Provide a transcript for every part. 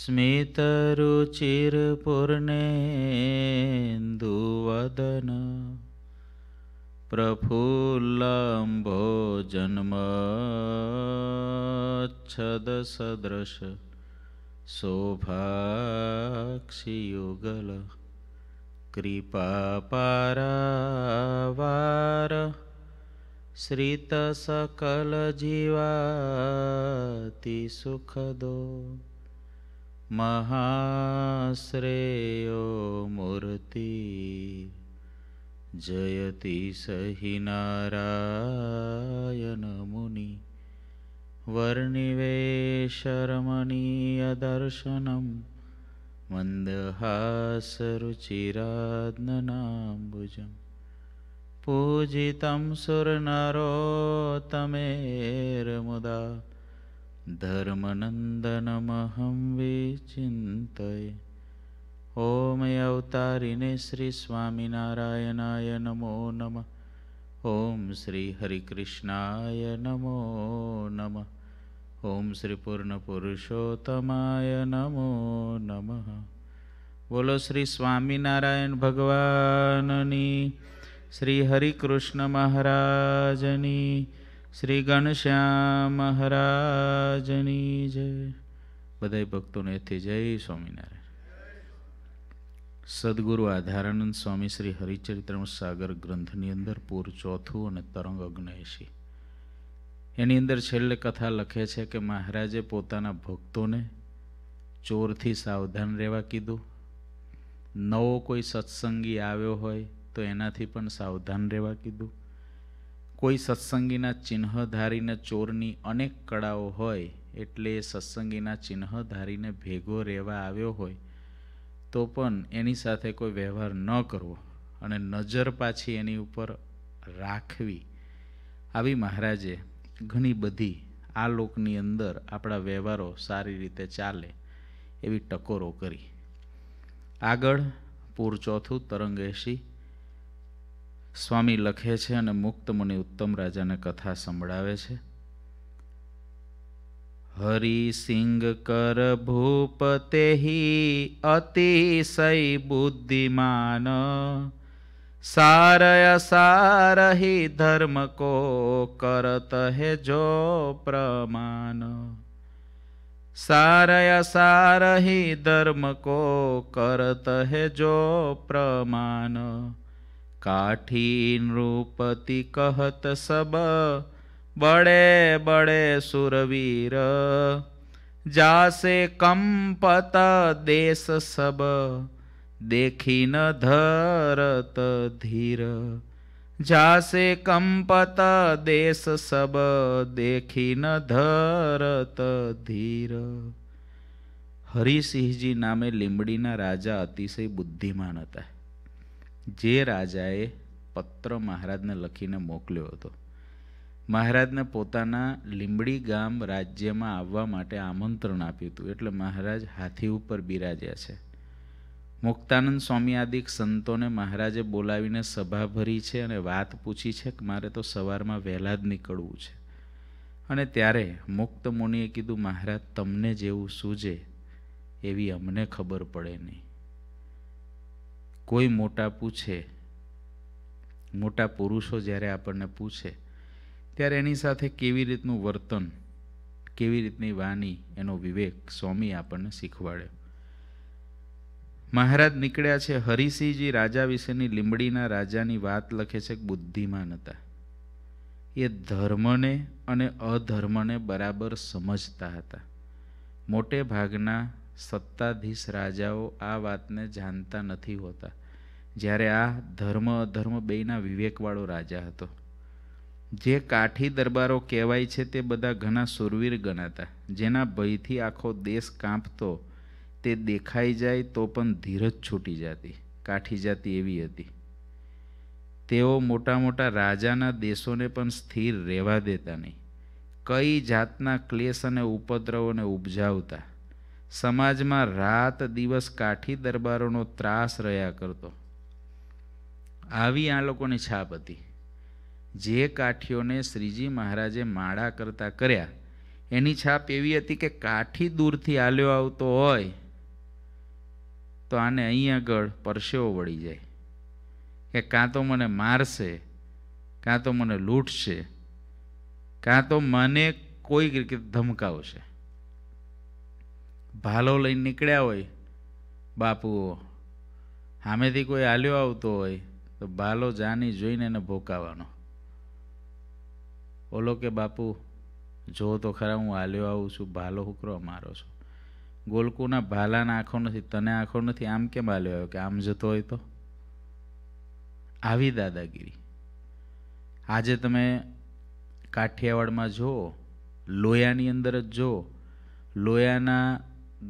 स्मितरुचिरपूर्णेन्दुवदन प्रफुल्लम्भोजन्मच्छदसदृश जन्मच्छदसदृश शोभाक्षियुगल कृपापारावार श्रितसकलजीवातिसुखदो जीवाति सुखदो महाश्रेयो मूर्ति जयति स हि नारायणमुनि वर्णिवेशरमणीयदर्शनं मन्दहासरुचिरात्नम्बुजं पूजितं सुरनरोतमेर्मुदा धर्मनन्दनमहं विचिन्तये ॐ अवतारिणे श्रीस्वामिनारायणाय नमो नमः ॐ श्री हरिकृष्णाय नमो नमः ॐ श्रीपूर्णपुरुषोत्तमाय नमो नमः बोलो श्रीस्वामिनारायणभगवाननि श्रीहरिकृष्णमहाराजनि શ્રી ઘનશ્યામ મહારાજની જય બધા ભક્તોને એથી જય સ્વામિનારાયણ સદગુરુ આધારાનંદ સ્વામી શ્રી હરિચરિત્રમ સાગર ગ્રંથની અંદર પૂર ચોથું અને તરંગ અગ્નયશી એની અંદર છેલ્લે કથા લખે છે કે મહારાજે પોતાના ભક્તોને ચોરથી સાવધાન રહેવા કીધું નવો કોઈ સત્સંગી આવ્યો હોય તો એનાથી પણ સાવધાન રહેવા કીધું કોઈ સત્સંગીના ચિહ્ન ચોરની અનેક કળાઓ હોય એટલે એ સત્સંગીના ચિહ્ન ભેગો રહેવા આવ્યો હોય તો પણ એની સાથે કોઈ વ્યવહાર ન કરવો અને નજર પાછી એની ઉપર રાખવી આવી મહારાજે ઘણી બધી આ લોકની અંદર આપણા વ્યવહારો સારી રીતે ચાલે એવી ટકોરો કરી આગળ પૂર ચોથું તરંગ એસી સ્વામી લખે છે અને મુક્ત મુનિ ઉત્તમ રાજાને કથા સંભળાવે છે હરી કર ભૂપતે અતિશય બુદ્ધિમાન સારય સારહી ધર્મ કો કરત હે જો પ્રમાણ સારય સારહી ધર્મ કો કરત હે જો પ્રમાણ કાઠી નૃપતિ કહત સબ બડે બડે સુરવીર જાસે કંપત દેશ સબ देखी न धरत धीर जासे कंपत देश सब देखी न ધરત ધીર હરિસિંહજી નામે લીંબડીના રાજા અતિશય બુદ્ધિમાન હતા જે રાજાએ પત્ર મહારાજને લખીને મોકલ્યો હતો મહારાજને પોતાના લીંબડી ગામ રાજ્યમાં આવવા માટે આમંત્રણ આપ્યું હતું એટલે મહારાજ હાથી ઉપર બિરાજ્યા છે મુક્તાનંદ સ્વામી આદિક સંતોને મહારાજે બોલાવીને સભા ભરી છે અને વાત પૂછી છે કે મારે તો સવારમાં વહેલા જ નીકળવું છે અને ત્યારે મુક્ત મુનિએ કીધું મહારાજ તમને જેવું સૂજે એવી અમને ખબર પડે નહીં કોઈ મોટા પૂછે મોટા પુરુષો જ્યારે આપણને પૂછે ત્યારે એની સાથે કેવી રીતનું વર્તન કેવી રીતની વાની એનો વિવેક સ્વામી આપણને શીખવાડ્યો મહારાજ નીકળ્યા છે હરિસિંહજી રાજા વિશેની લીંબડીના રાજાની વાત લખે છે બુદ્ધિમાન હતા એ ધર્મને અને અધર્મને બરાબર સમજતા હતા મોટે ભાગના સત્તાધીશ રાજાઓ આ વાતને જાણતા નથી હોતા જ્યારે આ ધર્મ અધર્મ બેયના વિવેકવાળો રાજા હતો જે કાઠી દરબારો કહેવાય છે તે બધા ઘણા સુરવીર ગણાતા જેના ભયથી આખો દેશ કાંપતો તે દેખાઈ જાય તો પણ ધીરજ છૂટી જતી કાઠી જાતિ એવી હતી તેઓ મોટા મોટા રાજાના દેશોને પણ સ્થિર રહેવા દેતા નહીં કઈ જાતના ક્લેશ અને ઉપદ્રવોને ઉપજાવતા સમાજમાં રાત દિવસ કાઠી દરબારોનો ત્રાસ રહ્યા કરતો આવી આ લોકોની છાપ હતી જે કાઠીઓને શ્રીજી મહારાજે માળા કરતા કર્યા એની છાપ એવી હતી કે કાઠી દૂરથી આલ્યો આવતો હોય તો આને અહીં આગળ પરસેવો વળી જાય કે કાં તો મને મારશે કાં તો મને લૂંટશે કાં તો મને કોઈ રીતે ધમકાવશે ભાલો લઈને નીકળ્યા હોય બાપુઓ સામેથી કોઈ આલ્યો આવતો હોય તો બાલો જાની જોઈને એને ભોકાવાનો ઓલો કે બાપુ જો તો ખરા હું હાલ્યો આવું છું ભાલો હુકરો મારો છું ગોલકુના ભાલાના આંખો નથી તને આંખો નથી આમ કેમ હાલ્યો આવ્યો કે આમ જતો હોય તો આવી દાદાગીરી આજે તમે કાઠિયાવાડમાં જુઓ લોયાની અંદર જ જો લોયાના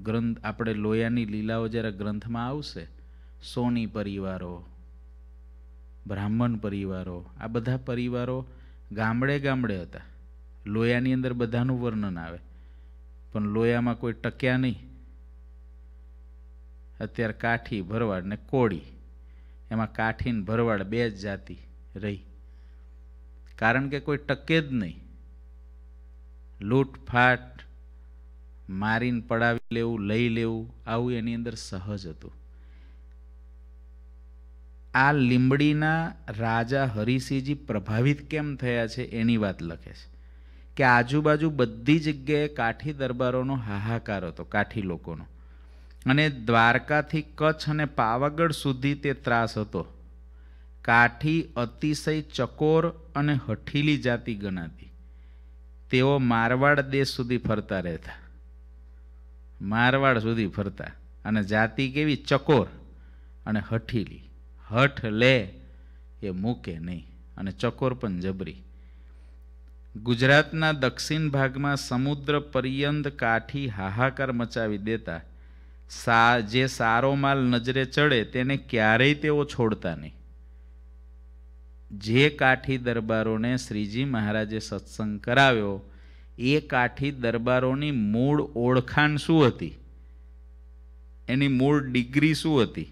ગ્રંથ આપણે લોયાની લીલાઓ જ્યારે ગ્રંથમાં આવશે સોની પરિવારો બ્રાહ્મણ પરિવારો આ બધા પરિવારો ગામડે ગામડે હતા લોયાની અંદર બધાનું વર્ણન આવે પણ લોયામાં કોઈ ટક્યા નહીં અત્યારે કાઠી ભરવાડ ને કોળી એમાં કાઠી ને ભરવાડ બે જ જાતિ રહી કારણ કે કોઈ ટકે જ નહીં લૂંટફાટ મારીને પડાવી લેવું લઈ લેવું આવું એની અંદર સહજ હતું આ લીંબડીના રાજા હરિસિંહજી પ્રભાવિત કેમ થયા છે એની વાત લખે છે કે આજુબાજુ બધી જગ્યાએ કાઠી દરબારોનો હાહાકાર હતો કાઠી લોકોનો અને દ્વારકાથી કચ્છ અને પાવાગઢ સુધી તે ત્રાસ હતો કાઠી અતિશય ચકોર અને હઠીલી જાતિ ગણાતી તેઓ મારવાડ દેશ સુધી ફરતા રહેતા મારવાડ સુધી ફરતા અને જાતિ કેવી ચકોર અને હઠીલી હઠ લે એ મૂકે નહીં અને ચકોર પણ જબરી ગુજરાતના દક્ષિણ ભાગમાં સમુદ્ર પર્યંત કાઠી હાહાકાર મચાવી દેતા સા જે સારો માલ નજરે ચડે તેને ક્યારેય તેઓ છોડતા નહીં જે કાઠી દરબારોને શ્રીજી મહારાજે સત્સંગ કરાવ્યો એ કાઠી દરબારોની મૂળ ઓળખાણ શું હતી એની મૂળ ડિગ્રી શું હતી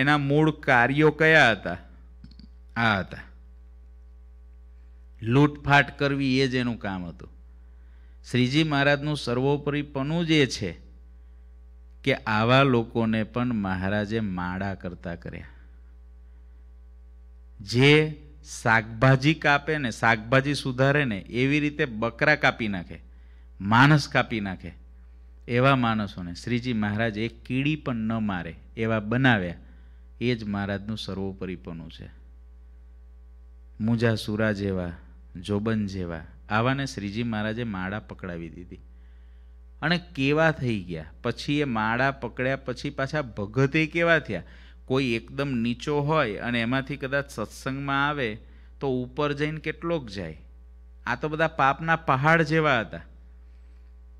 એના મૂળ કાર્યો કયા હતા આ હતા લૂંટફાટ કરવી એ જ એનું કામ હતું શ્રીજી મહારાજનું સર્વોપરીપણું એ છે કે આવા લોકોને પણ મહારાજે માળા કરતા કર્યા જે શાકભાજી કાપે ને શાકભાજી સુધારે ને એવી રીતે બકરા કાપી નાખે માણસ કાપી નાખે એવા માણસોને શ્રીજી મહારાજ એક કીડી પણ ન મારે એવા બનાવ્યા એ જ મહારાજનું સર્વોપરીપણું છે મુજા સુરા જેવા જોબન જેવા આવાને શ્રીજી મહારાજે માળા પકડાવી દીધી અને કેવા થઈ ગયા પછી એ માળા પકડ્યા પછી પાછા ભગતે કેવા થયા કોઈ એકદમ નીચો હોય અને એમાંથી કદાચ સત્સંગમાં આવે તો ઉપર જઈને કેટલોક જાય આ તો બધા પાપના પહાડ જેવા હતા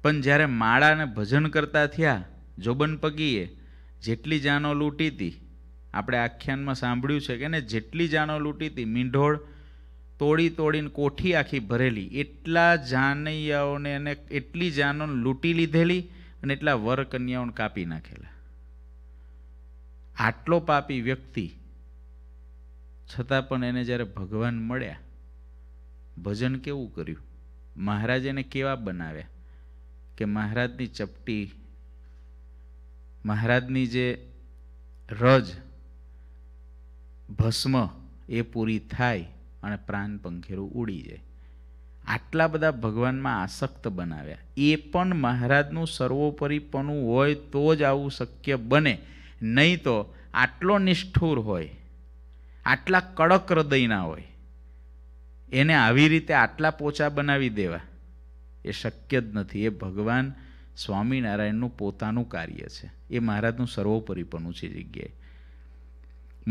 પણ જ્યારે માળાને ભજન કરતા થયા જોબન પગીએ જેટલી જાનો લૂંટી હતી આપણે આખ્યાનમાં સાંભળ્યું છે કે ને જેટલી જાનો લૂંટી હતી મીંઢોળ તોડી તોડીને કોઠી આખી ભરેલી એટલા જાનૈયાઓને એને એટલી જાનો લૂંટી લીધેલી અને એટલા વર કન્યાઓને કાપી નાખેલા આટલો પાપી વ્યક્તિ છતાં પણ એને જ્યારે ભગવાન મળ્યા ભજન કેવું કર્યું મહારાજ એને કેવા બનાવ્યા કે મહારાજની ચપટી મહારાજની જે રજ ભસ્મ એ પૂરી થાય અને પ્રાણ પંખેરું ઉડી જાય આટલા બધા ભગવાનમાં આસક્ત બનાવ્યા એ પણ મહારાજનું સર્વોપરીપણું હોય તો જ આવું શક્ય બને નહીં તો આટલો નિષ્ઠુર હોય આટલા કડક હૃદયના હોય એને આવી રીતે આટલા પોચા બનાવી દેવા એ શક્ય જ નથી એ ભગવાન સ્વામિનારાયણનું પોતાનું કાર્ય છે એ મહારાજનું સર્વોપરીપણું છે જગ્યાએ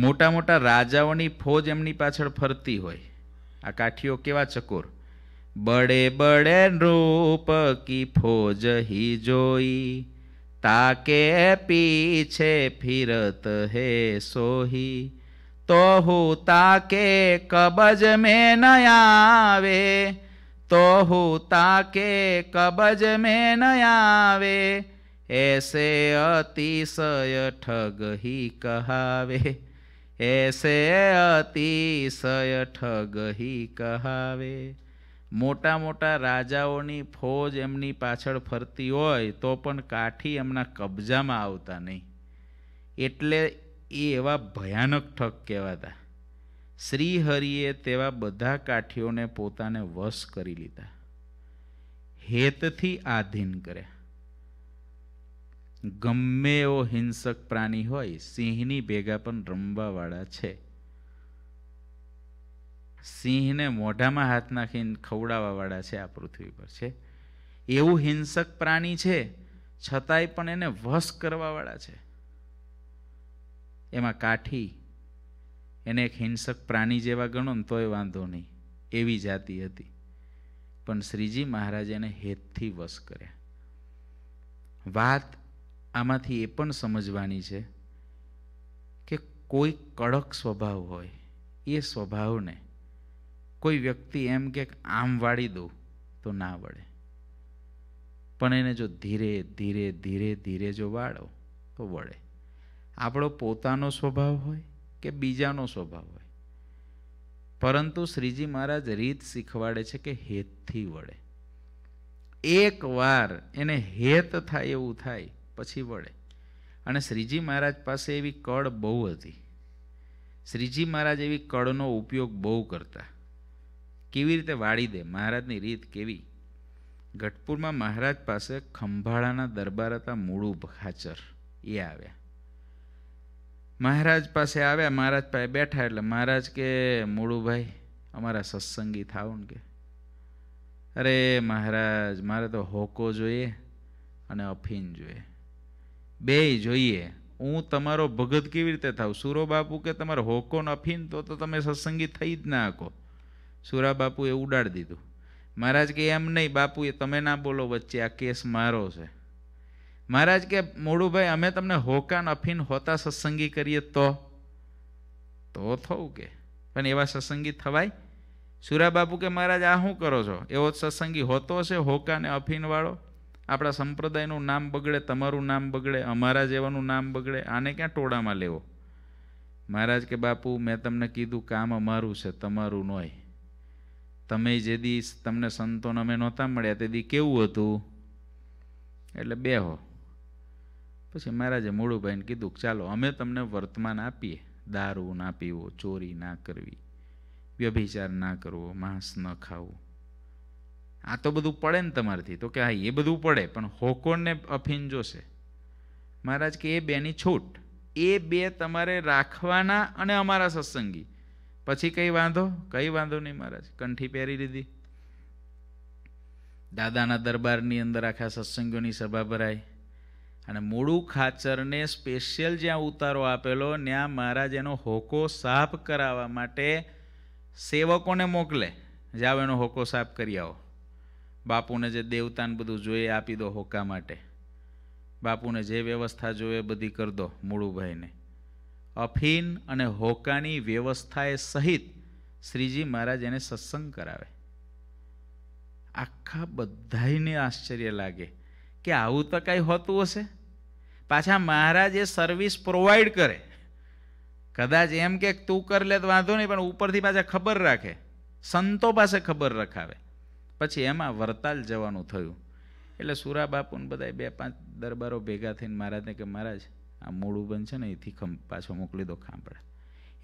મોટા મોટા રાજાઓની ફોજ એમની પાછળ ફરતી હોય આ કાઠીઓ કેવા ચકોર બડે બડે નૃપ કી ફોજ હી જોઈ તાકે પીછે ફિરત હે સોહી તો હું તાકે કબજ મેં ન આવે તો હું તાકે કબજ મેં ન આવે એસે અતિશય ઠગ હી કહાવે એસે અતિશય ઠગહી કહાવે મોટા મોટા રાજાઓની ફોજ એમની પાછળ ફરતી હોય તો પણ કાઠી એમના કબજામાં આવતા નહીં એટલે એ એવા ભયાનક ઠગ કહેવાતા શ્રીહરિએ તેવા બધા કાઠીઓને પોતાને વશ કરી લીધા હેતથી આધીન કર્યા ગમે એવો હિંસક પ્રાણી હોય સિંહની ભેગા પણ રમવાવાળા છે સિંહને મોઢામાં હાથ નાખીને ખવડાવવાવાળા છે આ પૃથ્વી પર છે એવું હિંસક પ્રાણી છે છતાંય પણ એને વશ કરવાવાળા છે એમાં કાઠી એને એક હિંસક પ્રાણી જેવા ગણો ને તોય વાંધો નહીં એવી જાતિ હતી પણ શ્રીજી મહારાજ એને હેતથી વશ કર્યા વાત આમાંથી એ પણ સમજવાની છે કે કોઈ કડક સ્વભાવ હોય એ સ્વભાવને કોઈ વ્યક્તિ એમ કે આમ વાળી દો તો ના વળે પણ એને જો ધીરે ધીરે ધીરે ધીરે જો વાળો તો વળે આપણો પોતાનો સ્વભાવ હોય કે બીજાનો સ્વભાવ હોય પરંતુ શ્રીજી મહારાજ રીત શીખવાડે છે કે હેતથી વળે એકવાર એને હેત થાય એવું થાય પછી વળે અને શ્રીજી મહારાજ પાસે એવી કળ બહુ હતી શ્રીજી મહારાજ એવી કળનો ઉપયોગ બહુ કરતા કેવી રીતે વાળી દે મહારાજની રીત કેવી ગઢપુરમાં મહારાજ પાસે ખંભાળાના દરબાર હતા મૂળું ખાચર એ આવ્યા મહારાજ પાસે આવ્યા મહારાજ પાસે બેઠા એટલે મહારાજ કે મૂળુભાઈ અમારા સત્સંગી થાવ ને કે અરે મહારાજ મારે તો હોકો જોઈએ અને અફીન જોઈએ બે જોઈએ હું તમારો ભગત કેવી રીતે થાવ સુરો બાપુ કે તમારો હોકો નફીન તો તો તમે સત્સંગી થઈ જ ના શકો સુરા બાપુ બાપુએ ઉડાડી દીધું મહારાજ કે એમ નહીં બાપુ એ તમે ના બોલો વચ્ચે આ કેસ મારો છે મહારાજ કે મોડુભાઈ અમે તમને હોકા નફીન હોતા સત્સંગી કરીએ તો તો થવું કે પણ એવા સત્સંગી થવાય સુરા બાપુ કે મહારાજ આ શું કરો છો એવો જ સત્સંગી હોતો હશે હોકા ને અફીનવાળો આપણા સંપ્રદાયનું નામ બગડે તમારું નામ બગડે અમારા જેવાનું નામ બગડે આને ક્યાં ટોળામાં લેવો મહારાજ કે બાપુ મેં તમને કીધું કામ અમારું છે તમારું નોય તમે જે દી તમને સંતોને અમે નહોતા મળ્યા તે દી કેવું હતું એટલે બે હો પછી મહારાજે મોડુભાઈને કીધું કે ચાલો અમે તમને વર્તમાન આપીએ દારૂ ના પીવો ચોરી ના કરવી વ્યભિચાર ના કરવો માંસ ન ખાવું આ તો બધું પડે ને તમારથી તો કે હા એ બધું પડે પણ હોકોને અફીન જોશે મહારાજ કે એ બેની છૂટ એ બે તમારે રાખવાના અને અમારા સત્સંગી પછી કંઈ વાંધો કંઈ વાંધો નહીં મહારાજ કંઠી પહેરી લીધી દાદાના દરબારની અંદર આખા સત્સંગોની સભા ભરાઈ અને મૂળું ખાચરને સ્પેશિયલ જ્યાં ઉતારો આપેલો ત્યાં મહારાજ એનો હોકો સાફ કરાવવા માટે સેવકોને મોકલે જાઓ એનો હોકો સાફ કરી આવો બાપુને જે દેવતાને બધું જોઈએ આપી દો હોકા માટે બાપુને જે વ્યવસ્થા જોઈએ બધી કરી દો મૂળુભાઈને અફીન અને હોકાની વ્યવસ્થાએ સહિત શ્રીજી મહારાજ એને સત્સંગ કરાવે આખા બધાને આશ્ચર્ય લાગે કે આવું તો કાંઈ હોતું હશે પાછા મહારાજ એ સર્વિસ પ્રોવાઈડ કરે કદાચ એમ કે તું કર લે તો વાંધો નહીં પણ ઉપરથી પાછા ખબર રાખે સંતો પાસે ખબર રખાવે પછી એમાં વરતાલ જવાનું થયું એટલે સુરા બાપુને બધા બે પાંચ દરબારો ભેગા થઈને મહારાજને કે મહારાજ આ મૂળ ઉબન છે ને એથી ખંભ પાછો મોકલી દો ખાંભળા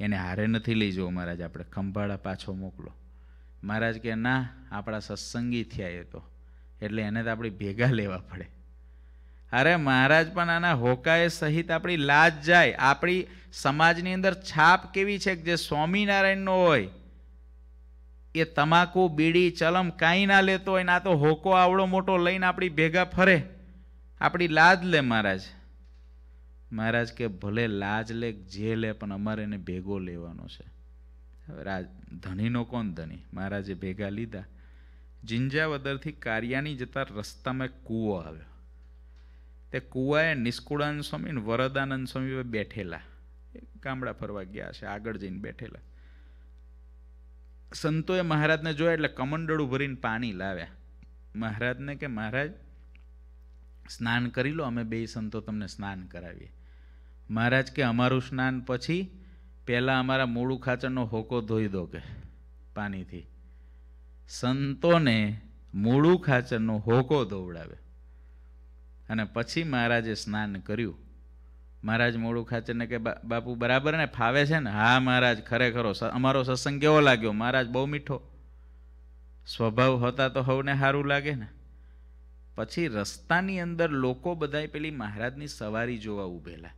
એને હારે નથી લઈ જવો મહારાજ આપણે ખંભાળા પાછો મોકલો મહારાજ કે ના આપણા સત્સંગી થયા એ તો એટલે એને તો આપણે ભેગા લેવા પડે અરે મહારાજ પણ આના હોકાએ સહિત આપણી લાજ જાય આપણી સમાજની અંદર છાપ કેવી છે કે જે સ્વામિનારાયણનો હોય એ તમાકુ બીડી ચલમ કાંઈ ના લેતો હોય ના તો હોકો આવડો મોટો લઈને આપણી ભેગા ફરે આપણી લાજ લે મહારાજ મહારાજ કે ભલે લાજ લે જે લે પણ અમારે એને ભેગો લેવાનો છે રાજ ધનીનો કોણ ધની મહારાજે ભેગા લીધા જિંજાવદરથી કારિયાની જતા રસ્તામાં કૂવો આવ્યો તે કૂવાએ નિષ્કુળાનંદ સ્વામી વરદાનંદ સ્વામી બેઠેલા ગામડા ફરવા ગયા છે આગળ જઈને બેઠેલા સંતોએ મહારાજને જોયા એટલે કમંડળું ભરીને પાણી લાવ્યા મહારાજને કે મહારાજ સ્નાન કરી લો અમે બે સંતો તમને સ્નાન કરાવીએ મહારાજ કે અમારું સ્નાન પછી પહેલાં અમારા મૂળું ખાચરનો હોકો ધોઈ દો કે પાણીથી સંતોને મૂળું ખાચરનો હોકો ધોવડાવે અને પછી મહારાજે સ્નાન કર્યું મહારાજ મોડું ખાચરને કે બાપુ બરાબર ને ફાવે છે ને હા મહારાજ ખરેખરો અમારો સત્સંગ કેવો લાગ્યો મહારાજ બહુ મીઠો સ્વભાવ હતા તો હવને સારું લાગે ને પછી રસ્તાની અંદર લોકો બધાય પેલી મહારાજની સવારી જોવા ઊભેલા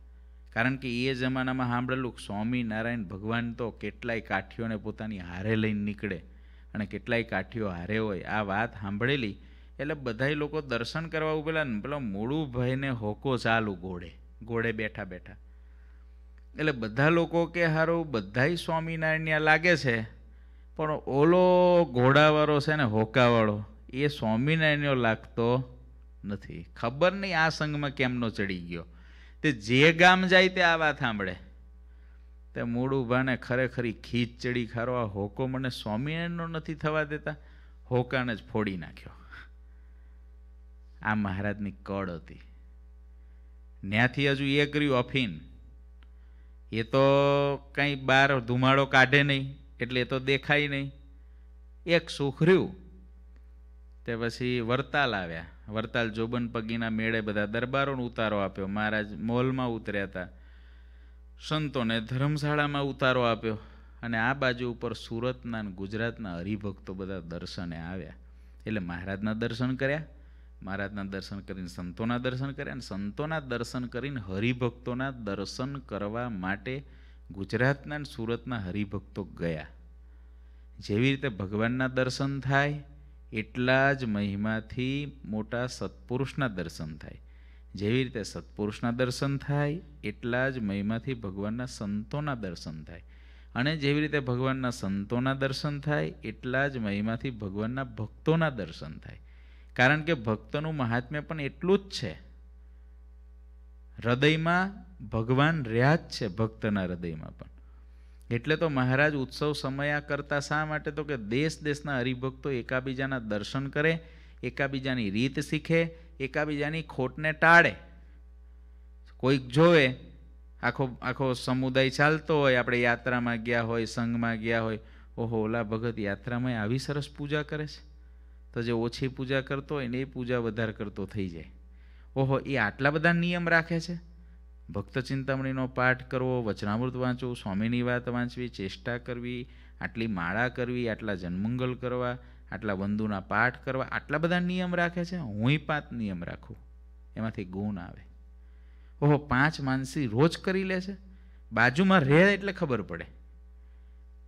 કારણ કે એ જમાનામાં સાંભળેલું સ્વામિનારાયણ ભગવાન તો કેટલાય કાઠીઓને પોતાની હારે લઈને નીકળે અને કેટલાય કાઠીઓ હારે હોય આ વાત સાંભળેલી એટલે બધાય લોકો દર્શન કરવા ઊભેલા ને પેલો મોડું ભાઈને હોકો ચાલુ ગોળે ઘોડે બેઠા બેઠા એટલે બધા લોકો કે હારું બધાય સ્વામિનારાયણ લાગે છે પણ ઓલો ઘોડાવાળો છે ને હોકાવાળો એ સ્વામિનારાયણનો લાગતો નથી ખબર નહીં આ સંઘમાં કેમનો ચડી ગયો તે જે ગામ જાય તે આ વાત સાંભળે તે મૂળ ઉભાને ખરેખરી ખીચ ચડી ખારો આ હોકો મને સ્વામિનારાયણનો નથી થવા દેતા હોકાને જ ફોડી નાખ્યો આ મહારાજની કળ હતી ત્યાંથી હજુ એ કર્યું અફીન એ તો કંઈ બહાર ધુમાડો કાઢે નહીં એટલે એ તો દેખાય નહીં એક સુખ તે પછી વરતાલ આવ્યા વરતાલ જોબન પગીના મેળે બધા દરબારોનો ઉતારો આપ્યો મહારાજ મોલમાં ઉતર્યા હતા સંતોને ધર્મશાળામાં ઉતારો આપ્યો અને આ બાજુ ઉપર સુરતના અને ગુજરાતના હરિભક્તો બધા દર્શને આવ્યા એટલે મહારાજના દર્શન કર્યા મહારાજના દર્શન કરીને સંતોના દર્શન કર્યા અને સંતોના દર્શન કરીને હરિભક્તોના દર્શન કરવા માટે ગુજરાતના અને સુરતના હરિભક્તો ગયા જેવી રીતે ભગવાનના દર્શન થાય એટલા જ મહિમાથી મોટા સત્પુરુષના દર્શન થાય જેવી રીતે સત્પુરુષના દર્શન થાય એટલા જ મહિમાથી ભગવાનના સંતોના દર્શન થાય અને જેવી રીતે ભગવાનના સંતોના દર્શન થાય એટલા જ મહિમાથી ભગવાનના ભક્તોના દર્શન થાય કારણ કે ભક્તનું મહાત્મ્ય પણ એટલું જ છે હૃદયમાં ભગવાન રહ્યા જ છે ભક્તના હૃદયમાં પણ એટલે તો મહારાજ ઉત્સવ સમયા કરતા શા માટે તો કે દેશ દેશના હરિભક્તો એકાબીજાના દર્શન કરે એકાબીજાની રીત શીખે એકાબીજાની ખોટને ટાળે કોઈક જોવે આખો આખો સમુદાય ચાલતો હોય આપણે યાત્રામાં ગયા હોય સંઘમાં ગયા હોય ઓહો ઓલા ભગત યાત્રામાં આવી સરસ પૂજા કરે છે તો જે ઓછી પૂજા કરતો હોય ને એ પૂજા વધારે કરતો થઈ જાય ઓહો એ આટલા બધા નિયમ રાખે છે ભક્ત ચિંતામણીનો પાઠ કરવો વચનામૃત વાંચવું સ્વામીની વાત વાંચવી ચેષ્ટા કરવી આટલી માળા કરવી આટલા જન્મંગલ કરવા આટલા બંધુના પાઠ કરવા આટલા બધા નિયમ રાખે છે હુંય પાંચ નિયમ રાખું એમાંથી ગુણ આવે ઓહો પાંચ માનસી રોજ કરી લે છે બાજુમાં રહે એટલે ખબર પડે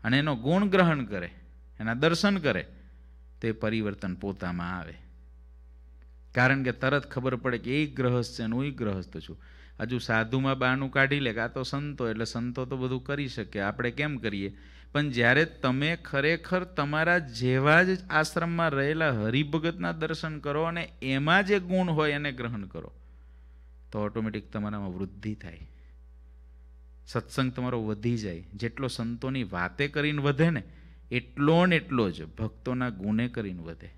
અને એનો ગુણ ગ્રહણ કરે એના દર્શન કરે તે પરિવર્તન પોતામાં આવે કારણ કે તરત ખબર પડે કે એ ગ્રહસ્થ છે હું એ ગ્રહસ્થ છું હજુ સાધુમાં બાનું કાઢી લે કે આ તો સંતો એટલે સંતો તો બધું કરી શકે આપણે કેમ કરીએ પણ જ્યારે તમે ખરેખર તમારા જેવા જ આશ્રમમાં રહેલા હરિભગતના દર્શન કરો અને એમાં જે ગુણ હોય એને ગ્રહણ કરો તો ઓટોમેટિક તમારામાં વૃદ્ધિ થાય સત્સંગ તમારો વધી જાય જેટલો સંતોની વાતે કરીને વધે ને એટલો ને એટલો જ ભક્તોના ગુને કરીને વધે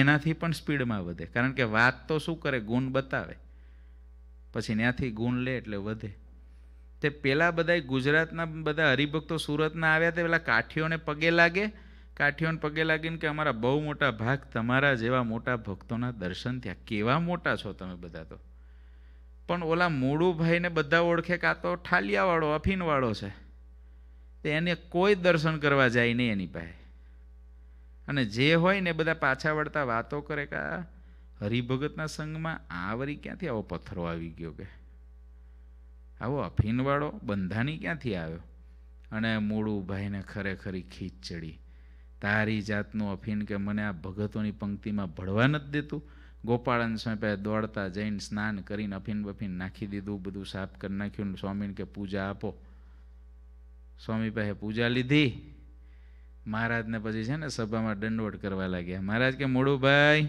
એનાથી પણ સ્પીડમાં વધે કારણ કે વાત તો શું કરે ગુણ બતાવે પછી ત્યાંથી ગુણ લે એટલે વધે તે પેલા બધા ગુજરાતના બધા હરિભક્તો સુરતના આવ્યા તે પેલા કાઠીઓને પગે લાગે કાઠીઓને પગે લાગીને કે અમારા બહુ મોટા ભાગ તમારા જેવા મોટા ભક્તોના દર્શન થયા કેવા મોટા છો તમે બધા તો પણ ઓલા મોડુભાઈને બધા ઓળખે કાં તો ઠાલિયાવાળો અફીનવાળો છે તો એને કોઈ દર્શન કરવા જાય નહીં એની પાસે અને જે હોય ને બધા પાછા વળતા વાતો કરે કે હરિભગતના સંઘમાં આ વરી ક્યાંથી આવો પથ્થરો આવી ગયો કે આવો અફીનવાળો બંધાની ક્યાંથી આવ્યો અને મૂળું ભાઈને ખરેખરી ખીચ ચડી તારી જાતનું અફીન કે મને આ ભગતોની પંક્તિમાં ભળવા નથી દેતું ગોપાળન સ્વામી પાસે દોડતા જઈને સ્નાન કરીને અફીન બફીન નાખી દીધું બધું સાફ કરી નાખ્યું સ્વામીને કે પૂજા આપો સ્વામી પાસે પૂજા લીધી મહારાજને પછી છે ને સભામાં દંડવટ કરવા લાગ્યા મહારાજ કે મોડુભાઈ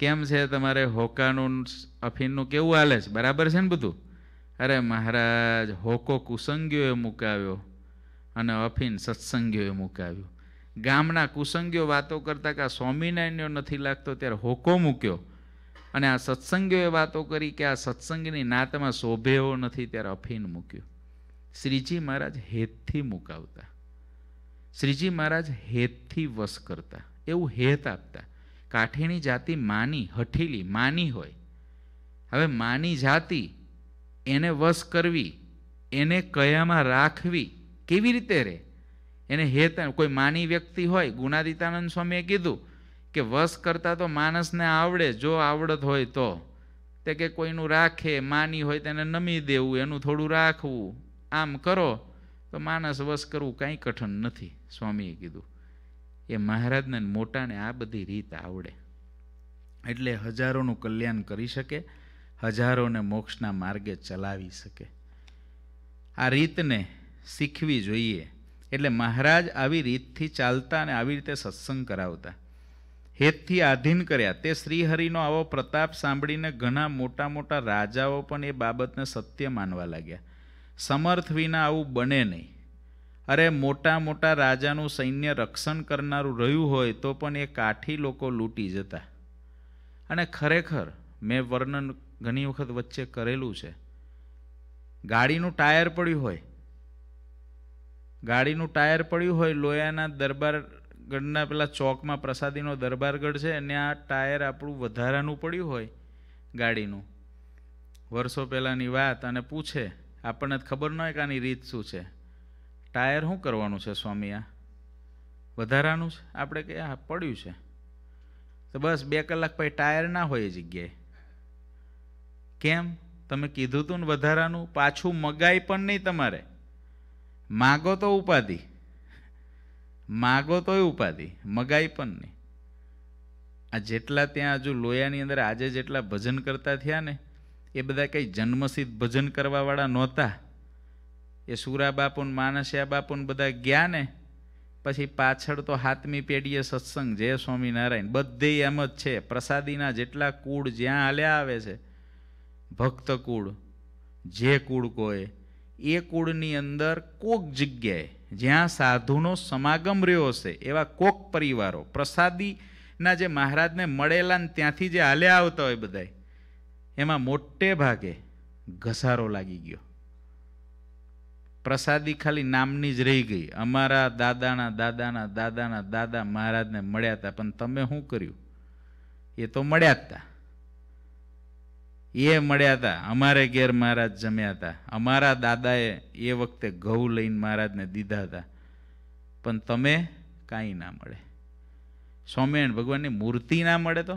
કેમ છે તમારે હોકાનું અફીનનું કેવું હાલે છે બરાબર છે ને બધું અરે મહારાજ હોકો કુસંગીઓએ મુકાવ્યો અને અફીન સત્સંગીઓએ મુકાવ્યો ગામના કુસંગીઓ વાતો કરતા કે આ સ્વામિનારાયણનો નથી લાગતો ત્યારે હોકો મૂક્યો અને આ સત્સંગીઓએ વાતો કરી કે આ સત્સંગની નાતમાં શોભેવો નથી ત્યારે અફીન મૂક્યું શ્રીજી મહારાજ હેતથી મુકાવતા શ્રીજી મહારાજ હેતથી વશ કરતા એવું હેત આપતા કાઠીની જાતિ માની હઠીલી માની હોય હવે માની જાતિ એને વશ કરવી એને કયામાં રાખવી કેવી રીતે રહે એને હેત કોઈ માની વ્યક્તિ હોય ગુણાદિતાનંદ સ્વામીએ કીધું કે વશ કરતા તો માણસને આવડે જો આવડત હોય તો તે કે કોઈનું રાખે માની હોય તેને નમી દેવું એનું થોડું રાખવું આમ કરો તો માણસ વશ કરવું કાંઈ કઠણ નથી સ્વામીએ કીધું એ મહારાજને મોટાને આ બધી રીત આવડે એટલે હજારોનું કલ્યાણ કરી શકે હજારોને મોક્ષના માર્ગે ચલાવી શકે આ રીતને શીખવી જોઈએ એટલે મહારાજ આવી રીતથી ચાલતા અને આવી રીતે સત્સંગ કરાવતા હેતથી આધીન કર્યા તે શ્રીહરિનો આવો પ્રતાપ સાંભળીને ઘણા મોટા મોટા રાજાઓ પણ એ બાબતને સત્ય માનવા લાગ્યા સમર્થ વિના આવું બને નહીં અરે મોટા મોટા રાજાનું સૈન્ય રક્ષણ કરનારું રહ્યું હોય તો પણ એ કાઠી લોકો લૂંટી જતા અને ખરેખર મેં વર્ણન ઘણી વખત વચ્ચે કરેલું છે ગાડીનું ટાયર પડ્યું હોય ગાડીનું ટાયર પડ્યું હોય લોયાના દરબારગઢના પેલા ચોકમાં પ્રસાદીનો દરબારગઢ છે અને આ ટાયર આપણું વધારાનું પડ્યું હોય ગાડીનું વર્ષો પહેલાંની વાત અને પૂછે આપણને ખબર ન હોય કે આની રીત શું છે ટાયર શું કરવાનું છે સ્વામી આ વધારાનું છે આપણે કે આ પડ્યું છે તો બસ બે કલાક પછી ટાયર ના હોય એ જગ્યાએ કેમ તમે કીધું હતું ને વધારાનું પાછું મગાય પણ નહીં તમારે માગો તો ઉપાધિ માગો તોય ઉપાધિ મગાઈ પણ નહીં આ જેટલા ત્યાં હજુ લોયાની અંદર આજે જેટલા ભજન કરતા થયા ને એ બધા કંઈ જન્મસિદ્ધ ભજન કરવાવાળા નહોતા એ સુરા બાપુન માનસ્યા બાપુન બધા ગયા ને પછી પાછળ તો હાથમી પેઢીએ સત્સંગ જય સ્વામિનારાયણ બધે એમ જ છે પ્રસાદીના જેટલા કુળ જ્યાં હાલ્યા આવે છે ભક્ત કુળ જે કુળ કોઈ એ કુળની અંદર કોક જગ્યાએ જ્યાં સાધુનો સમાગમ રહ્યો હશે એવા કોક પરિવારો પ્રસાદીના જે મહારાજને મળેલા ને ત્યાંથી જે હાલ્યા આવતા હોય બધાય એમાં મોટે ભાગે ઘસારો લાગી ગયો પ્રસાદી ખાલી નામની જ રહી ગઈ અમારા દાદાના દાદાના દાદાના દાદા મહારાજને મળ્યા હતા પણ તમે શું કર્યું એ તો મળ્યા જ હતા એ મળ્યા હતા અમારે ઘેર મહારાજ જમ્યા હતા અમારા દાદાએ એ વખતે ઘઉં લઈને મહારાજને દીધા હતા પણ તમે કાંઈ ના મળે સ્વામિનારાયણ ભગવાનની મૂર્તિ ના મળે તો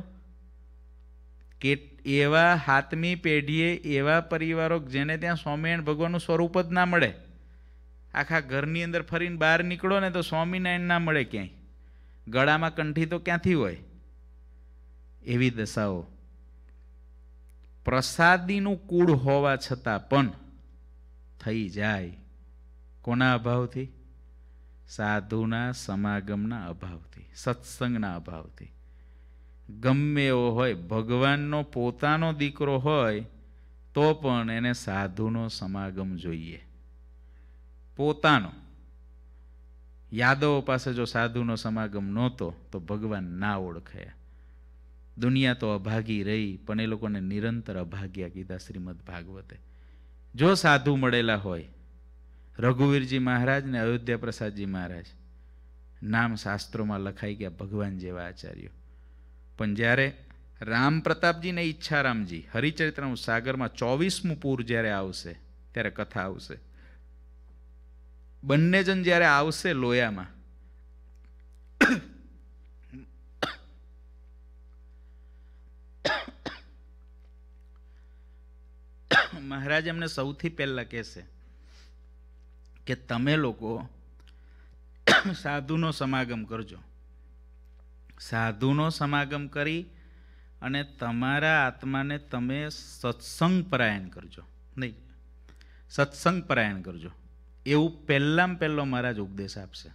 કે એવા હાથમી પેઢીએ એવા પરિવારો જેને ત્યાં સ્વામિનારાયણ ભગવાનનું સ્વરૂપ જ ના મળે આખા ઘરની અંદર ફરીને બહાર નીકળો ને તો સ્વામિનારાયણ ના મળે ક્યાંય ગળામાં કંઠી તો ક્યાંથી હોય એવી દશાઓ પ્રસાદીનું કુળ હોવા છતાં પણ થઈ જાય કોના અભાવથી સાધુના સમાગમના અભાવથી સત્સંગના અભાવથી ગમે એવો હોય ભગવાનનો પોતાનો દીકરો હોય તો પણ એને સાધુનો સમાગમ જોઈએ પોતાનો યાદવો પાસે જો સાધુનો સમાગમ નહોતો તો ભગવાન ના ઓળખાયા દુનિયા તો અભાગી રહી પણ એ લોકોને નિરંતર અભાગ્યા કીધા શ્રીમદ ભાગવતે જો સાધુ મળેલા હોય રઘુવીરજી મહારાજ ને અયોધ્યા પ્રસાદજી મહારાજ નામ શાસ્ત્રોમાં લખાઈ ગયા ભગવાન જેવા આચાર્યો પણ જ્યારે રામ પ્રતાપજીને ઈચ્છારામજી હરિચરિત્રનું સાગરમાં ચોવીસમું પૂર જ્યારે આવશે ત્યારે કથા આવશે બંને જણ જ્યારે આવશે લોયામાં મહારાજ એમને સૌથી પહેલા કહેશે કે તમે લોકો સાધુનો સમાગમ કરજો સાધુનો સમાગમ કરી અને તમારા આત્માને તમે સત્સંગ પરાયણ કરજો નહીં સત્સંગ પરાયણ કરજો એવું પહેલાં પહેલો મહારાજ ઉપદેશ આપશે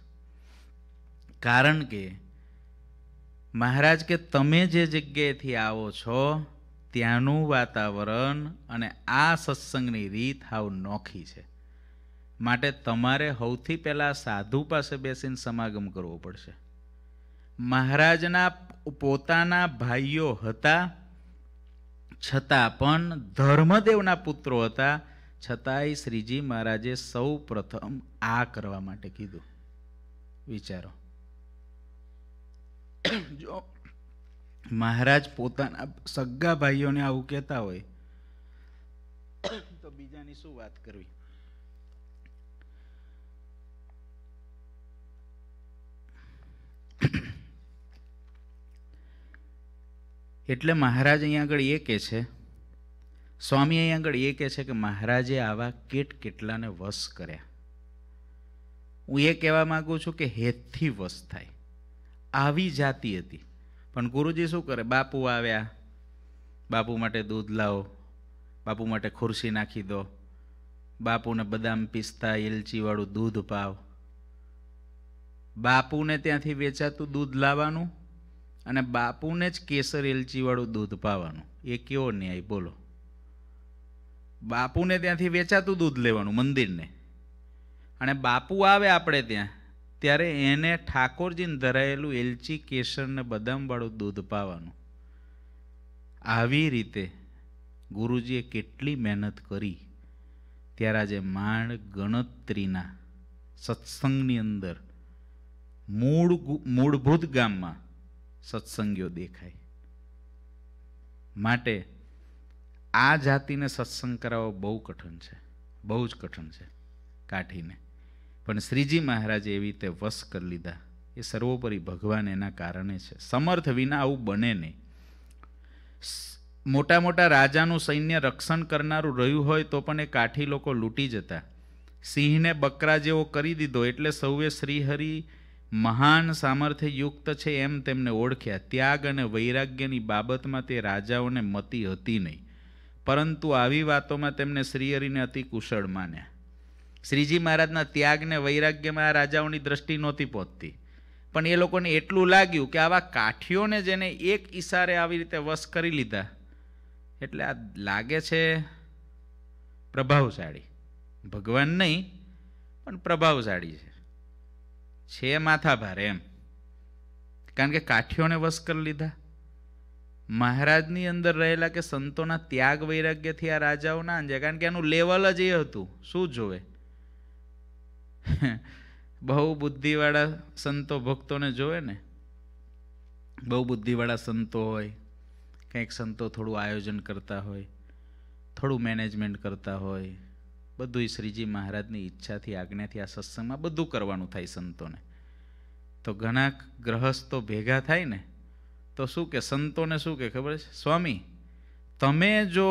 કારણ કે મહારાજ કે તમે જે જગ્યાએથી આવો છો ત્યાંનું વાતાવરણ અને આ સત્સંગની રીત હાવ નોખી છે માટે તમારે સૌથી પહેલાં સાધુ પાસે બેસીને સમાગમ કરવો પડશે મહારાજના પોતાના ભાઈઓ હતા છતાં પણ ધર્મદેવના પુત્રો હતા છતાંય શ્રીજી મહારાજે સૌ પ્રથમ આ કરવા માટે કીધું વિચારો જો મહારાજ પોતાના સગા ભાઈઓને આવું કહેતા હોય તો બીજાની શું વાત કરવી એટલે મહારાજ અહીંયા આગળ એ કહે છે સ્વામી અહીંયા આગળ એ કહે છે કે મહારાજે આવા કેટ કેટલાને વશ કર્યા હું એ કહેવા માગું છું કે હેતથી વશ થાય આવી જાતિ હતી પણ ગુરુજી શું કરે બાપુ આવ્યા બાપુ માટે દૂધ લાવો બાપુ માટે ખુરશી નાખી દો બાપુને બદામ પિસ્તા એલચીવાળું દૂધ પાવ બાપુને ત્યાંથી વેચાતું દૂધ લાવવાનું અને બાપુને જ કેસર એલચીવાળું દૂધ પાવાનું એ કેવો ન્યાય બોલો બાપુને ત્યાંથી વેચાતું દૂધ લેવાનું મંદિરને અને બાપુ આવે આપણે ત્યાં ત્યારે એને ઠાકોરજીને ધરાયેલું એલચી કેસરને બદામવાળું દૂધ પાવાનું આવી રીતે ગુરુજીએ કેટલી મહેનત કરી ત્યારે આજે માંડ ગણતરીના સત્સંગની અંદર મૂળ મૂળભૂત ગામમાં સત્સંગીઓ દેખાય માટે આ જાતિને સત્સંગ કરાવવો બહુ કઠણ છે બહુ જ કઠણ છે કાઠીને પણ શ્રીજી મહારાજે એવી રીતે વશ કરી લીધા એ સર્વોપરી ભગવાન એના કારણે છે સમર્થ વિના આવું બને નહીં મોટા મોટા રાજાનું સૈન્ય રક્ષણ કરનારું રહ્યું હોય તો પણ એ કાઠી લોકો લૂંટી જતા સિંહને બકરા જેવો કરી દીધો એટલે સૌએ શ્રીહરિ મહાન સામર્થ્યયુક્ત છે એમ તેમને ઓળખ્યા ત્યાગ અને વૈરાગ્યની બાબતમાં તે રાજાઓને મતી હતી નહીં પરંતુ આવી વાતોમાં તેમને શ્રીહરિને અતિ કુશળ માન્યા શ્રીજી મહારાજના ત્યાગને વૈરાગ્યમાં આ રાજાઓની દ્રષ્ટિ નહોતી પહોંચતી પણ એ લોકોને એટલું લાગ્યું કે આવા કાઠીઓને જેને એક ઈશારે આવી રીતે વશ કરી લીધા એટલે આ લાગે છે પ્રભાવશાળી ભગવાન નહીં પણ પ્રભાવશાળી છે છે માથા એમ કારણ કે કાઠિયોને વશ કરી લીધા મહારાજની અંદર રહેલા કે સંતોના ત્યાગ વૈરાગ્યથી આ રાજાઓના આંજે કારણ કે એનું લેવલ જ એ હતું શું જોવે બહુ બુદ્ધિવાળા સંતો ભક્તોને જોવે ને બહુ બુદ્ધિવાળા સંતો હોય કંઈક સંતો થોડું આયોજન કરતા હોય થોડું મેનેજમેન્ટ કરતા હોય બધું શ્રીજી મહારાજની ઈચ્છાથી આજ્ઞાથી આ સત્સંગમાં બધું કરવાનું થાય સંતોને તો ઘણા ગ્રહસ્થો ભેગા થાય ને તો શું કે સંતોને શું કે ખબર છે સ્વામી તમે જો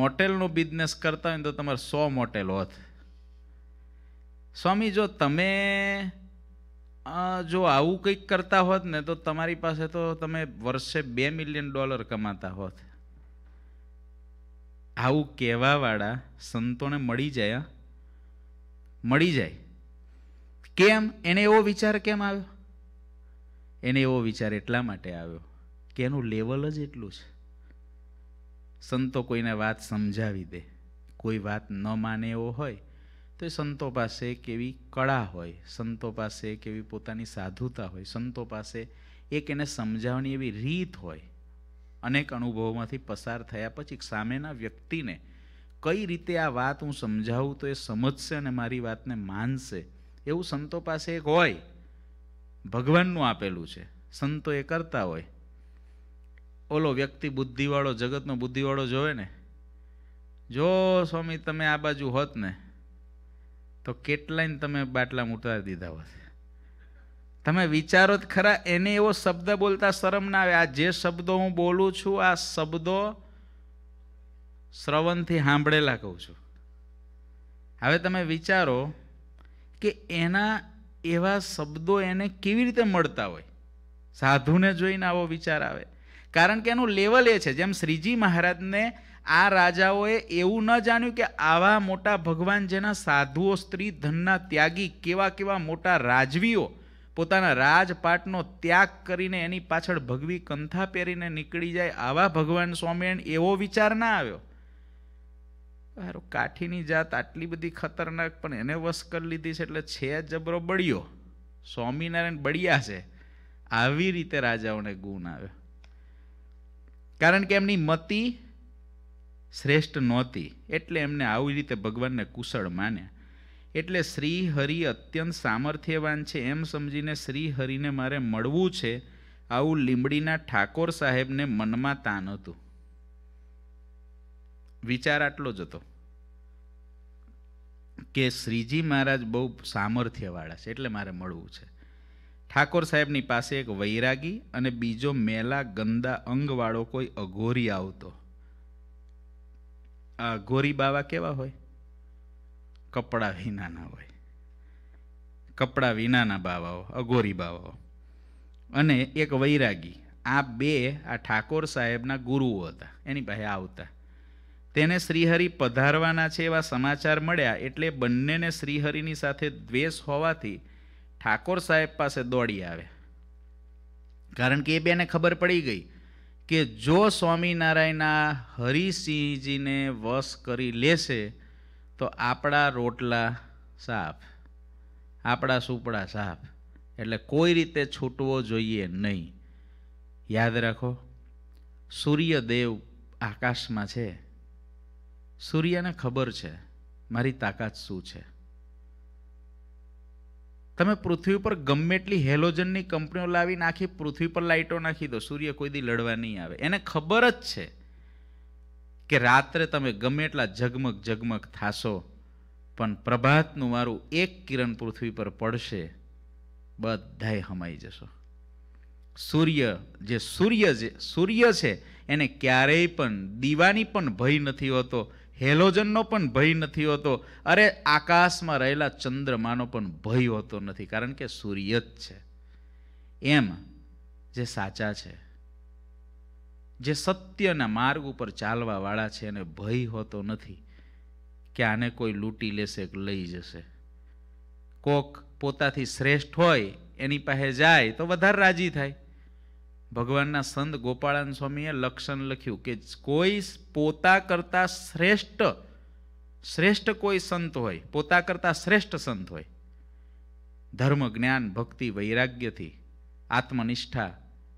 મોટેલનો બિઝનેસ કરતા હોય તો તમારે સો મોટેલ હોત સ્વામી જો તમે જો આવું કંઈક કરતા હોત ને તો તમારી પાસે તો તમે વર્ષે બે મિલિયન ડોલર કમાતા હોત આવું કહેવાવાળા સંતોને મળી જાય મળી જાય કેમ એને એવો વિચાર કેમ આવ્યો એને એવો વિચાર એટલા માટે આવ્યો કે એનું લેવલ જ એટલું છે સંતો કોઈને વાત સમજાવી દે કોઈ વાત ન માને એવો હોય તો એ સંતો પાસે કેવી કળા હોય સંતો પાસે કેવી પોતાની સાધુતા હોય સંતો પાસે એક એને સમજાવવાની એવી રીત હોય અનેક અનુભવોમાંથી પસાર થયા પછી સામેના વ્યક્તિને કઈ રીતે આ વાત હું સમજાવું તો એ સમજશે અને મારી વાતને માનશે એવું સંતો પાસે એક હોય ભગવાનનું આપેલું છે સંતો એ કરતા હોય ઓલો વ્યક્તિ બુદ્ધિવાળો જગતનો બુદ્ધિવાળો જોવે ને જો સ્વામી તમે આ બાજુ હોત ને તો કેટલાય તમે બાટલા ઉતારી દીધા હોત તમે વિચારો જ ખરા એને એવો શબ્દ બોલતા શરમ ના આવે આ જે શબ્દો હું બોલું છું આ શબ્દો શ્રવણથી સાંભળેલા કહું છું હવે તમે વિચારો કે એના એવા શબ્દો એને કેવી રીતે મળતા હોય સાધુને જોઈને આવો વિચાર આવે કારણ કે એનું લેવલ એ છે જેમ શ્રીજી મહારાજને આ રાજાઓએ એવું ન જાણ્યું કે આવા મોટા ભગવાન જેના સાધુઓ સ્ત્રી ધનના ત્યાગી કેવા કેવા મોટા રાજવીઓ પોતાના રાજપાટનો ત્યાગ કરીને એની પાછળ ભગવી કંથા પહેરીને નીકળી જાય આવા ભગવાન સ્વામિનારાયણ એવો વિચાર ના આવ્યો હારો કાઠીની જાત આટલી બધી ખતરનાક પણ એને વશ કરી લીધી છે એટલે છે જબરો બળ્યો સ્વામિનારાયણ બળ્યા છે આવી રીતે રાજાઓને ગુણ આવ્યો કારણ કે એમની મતિ શ્રેષ્ઠ નહોતી એટલે એમને આવી રીતે ભગવાનને કુશળ માન્યા એટલે શ્રી હરિ અત્યંત સામર્થ્યવાન છે એમ સમજીને શ્રી હરિને મારે મળવું છે આવું લીંબડીના ઠાકોર સાહેબને મનમાં તાન હતું વિચાર આટલો જ હતો કે શ્રીજી મહારાજ બહુ સામર્થ્યવાળા છે એટલે મારે મળવું છે ઠાકોર સાહેબની પાસે એક વૈરાગી અને બીજો મેલા ગંદા અંગવાળો કોઈ અઘોરી આવતો આ અઘોરી બાવા કેવા હોય કપડા વિનાના હોય કપડા વિનાના બાવાઓ અઘોરી બાવાઓ અને એક વૈરાગી આ બે આ ઠાકોર સાહેબના ગુરુઓ હતા એની પાસે આવતા તેને શ્રીહરિ પધારવાના છે એવા સમાચાર મળ્યા એટલે બંનેને શ્રીહરિની સાથે દ્વેષ હોવાથી ઠાકોર સાહેબ પાસે દોડી આવે કારણ કે એ બેને ખબર પડી ગઈ કે જો સ્વામિનારાયણના હરિસિંહજીને વશ કરી લેશે તો આપણા રોટલા સાફ આપણા સુપડા સાફ એટલે કોઈ રીતે છૂટવો જોઈએ નહીં યાદ રાખો સૂર્યદેવ આકાશમાં છે સૂર્યને ખબર છે મારી તાકાત શું છે તમે પૃથ્વી પર ગમે એટલી હેલોજનની કંપનીઓ લાવી નાખી પૃથ્વી પર લાઇટો નાખી દો સૂર્ય કોઈ દી લડવા નહીં આવે એને ખબર જ છે કે રાત્રે તમે ગમે એટલા ઝગમગ ઝગમગ થાશો પણ પ્રભાતનું મારું એક કિરણ પૃથ્વી પર પડશે બધાએ હમાઈ જશો સૂર્ય જે સૂર્ય જે સૂર્ય છે એને ક્યારેય પણ દીવાની પણ ભય નથી હોતો હેલોજનનો પણ ભય નથી હોતો અરે આકાશમાં રહેલા ચંદ્રમાનો પણ ભય હોતો નથી કારણ કે સૂર્ય જ છે એમ જે સાચા છે જે સત્યના માર્ગ ઉપર ચાલવાવાળા છે એને ભય હોતો નથી કે આને કોઈ લૂંટી લેશે કે લઈ જશે કોક પોતાથી શ્રેષ્ઠ હોય એની પાસે જાય તો વધારે રાજી થાય ભગવાનના સંત ગોપાળાન સ્વામીએ લક્ષણ લખ્યું કે કોઈ પોતા કરતાં શ્રેષ્ઠ શ્રેષ્ઠ કોઈ સંત હોય પોતા કરતાં શ્રેષ્ઠ સંત હોય ધર્મ જ્ઞાન ભક્તિ વૈરાગ્યથી આત્મનિષ્ઠા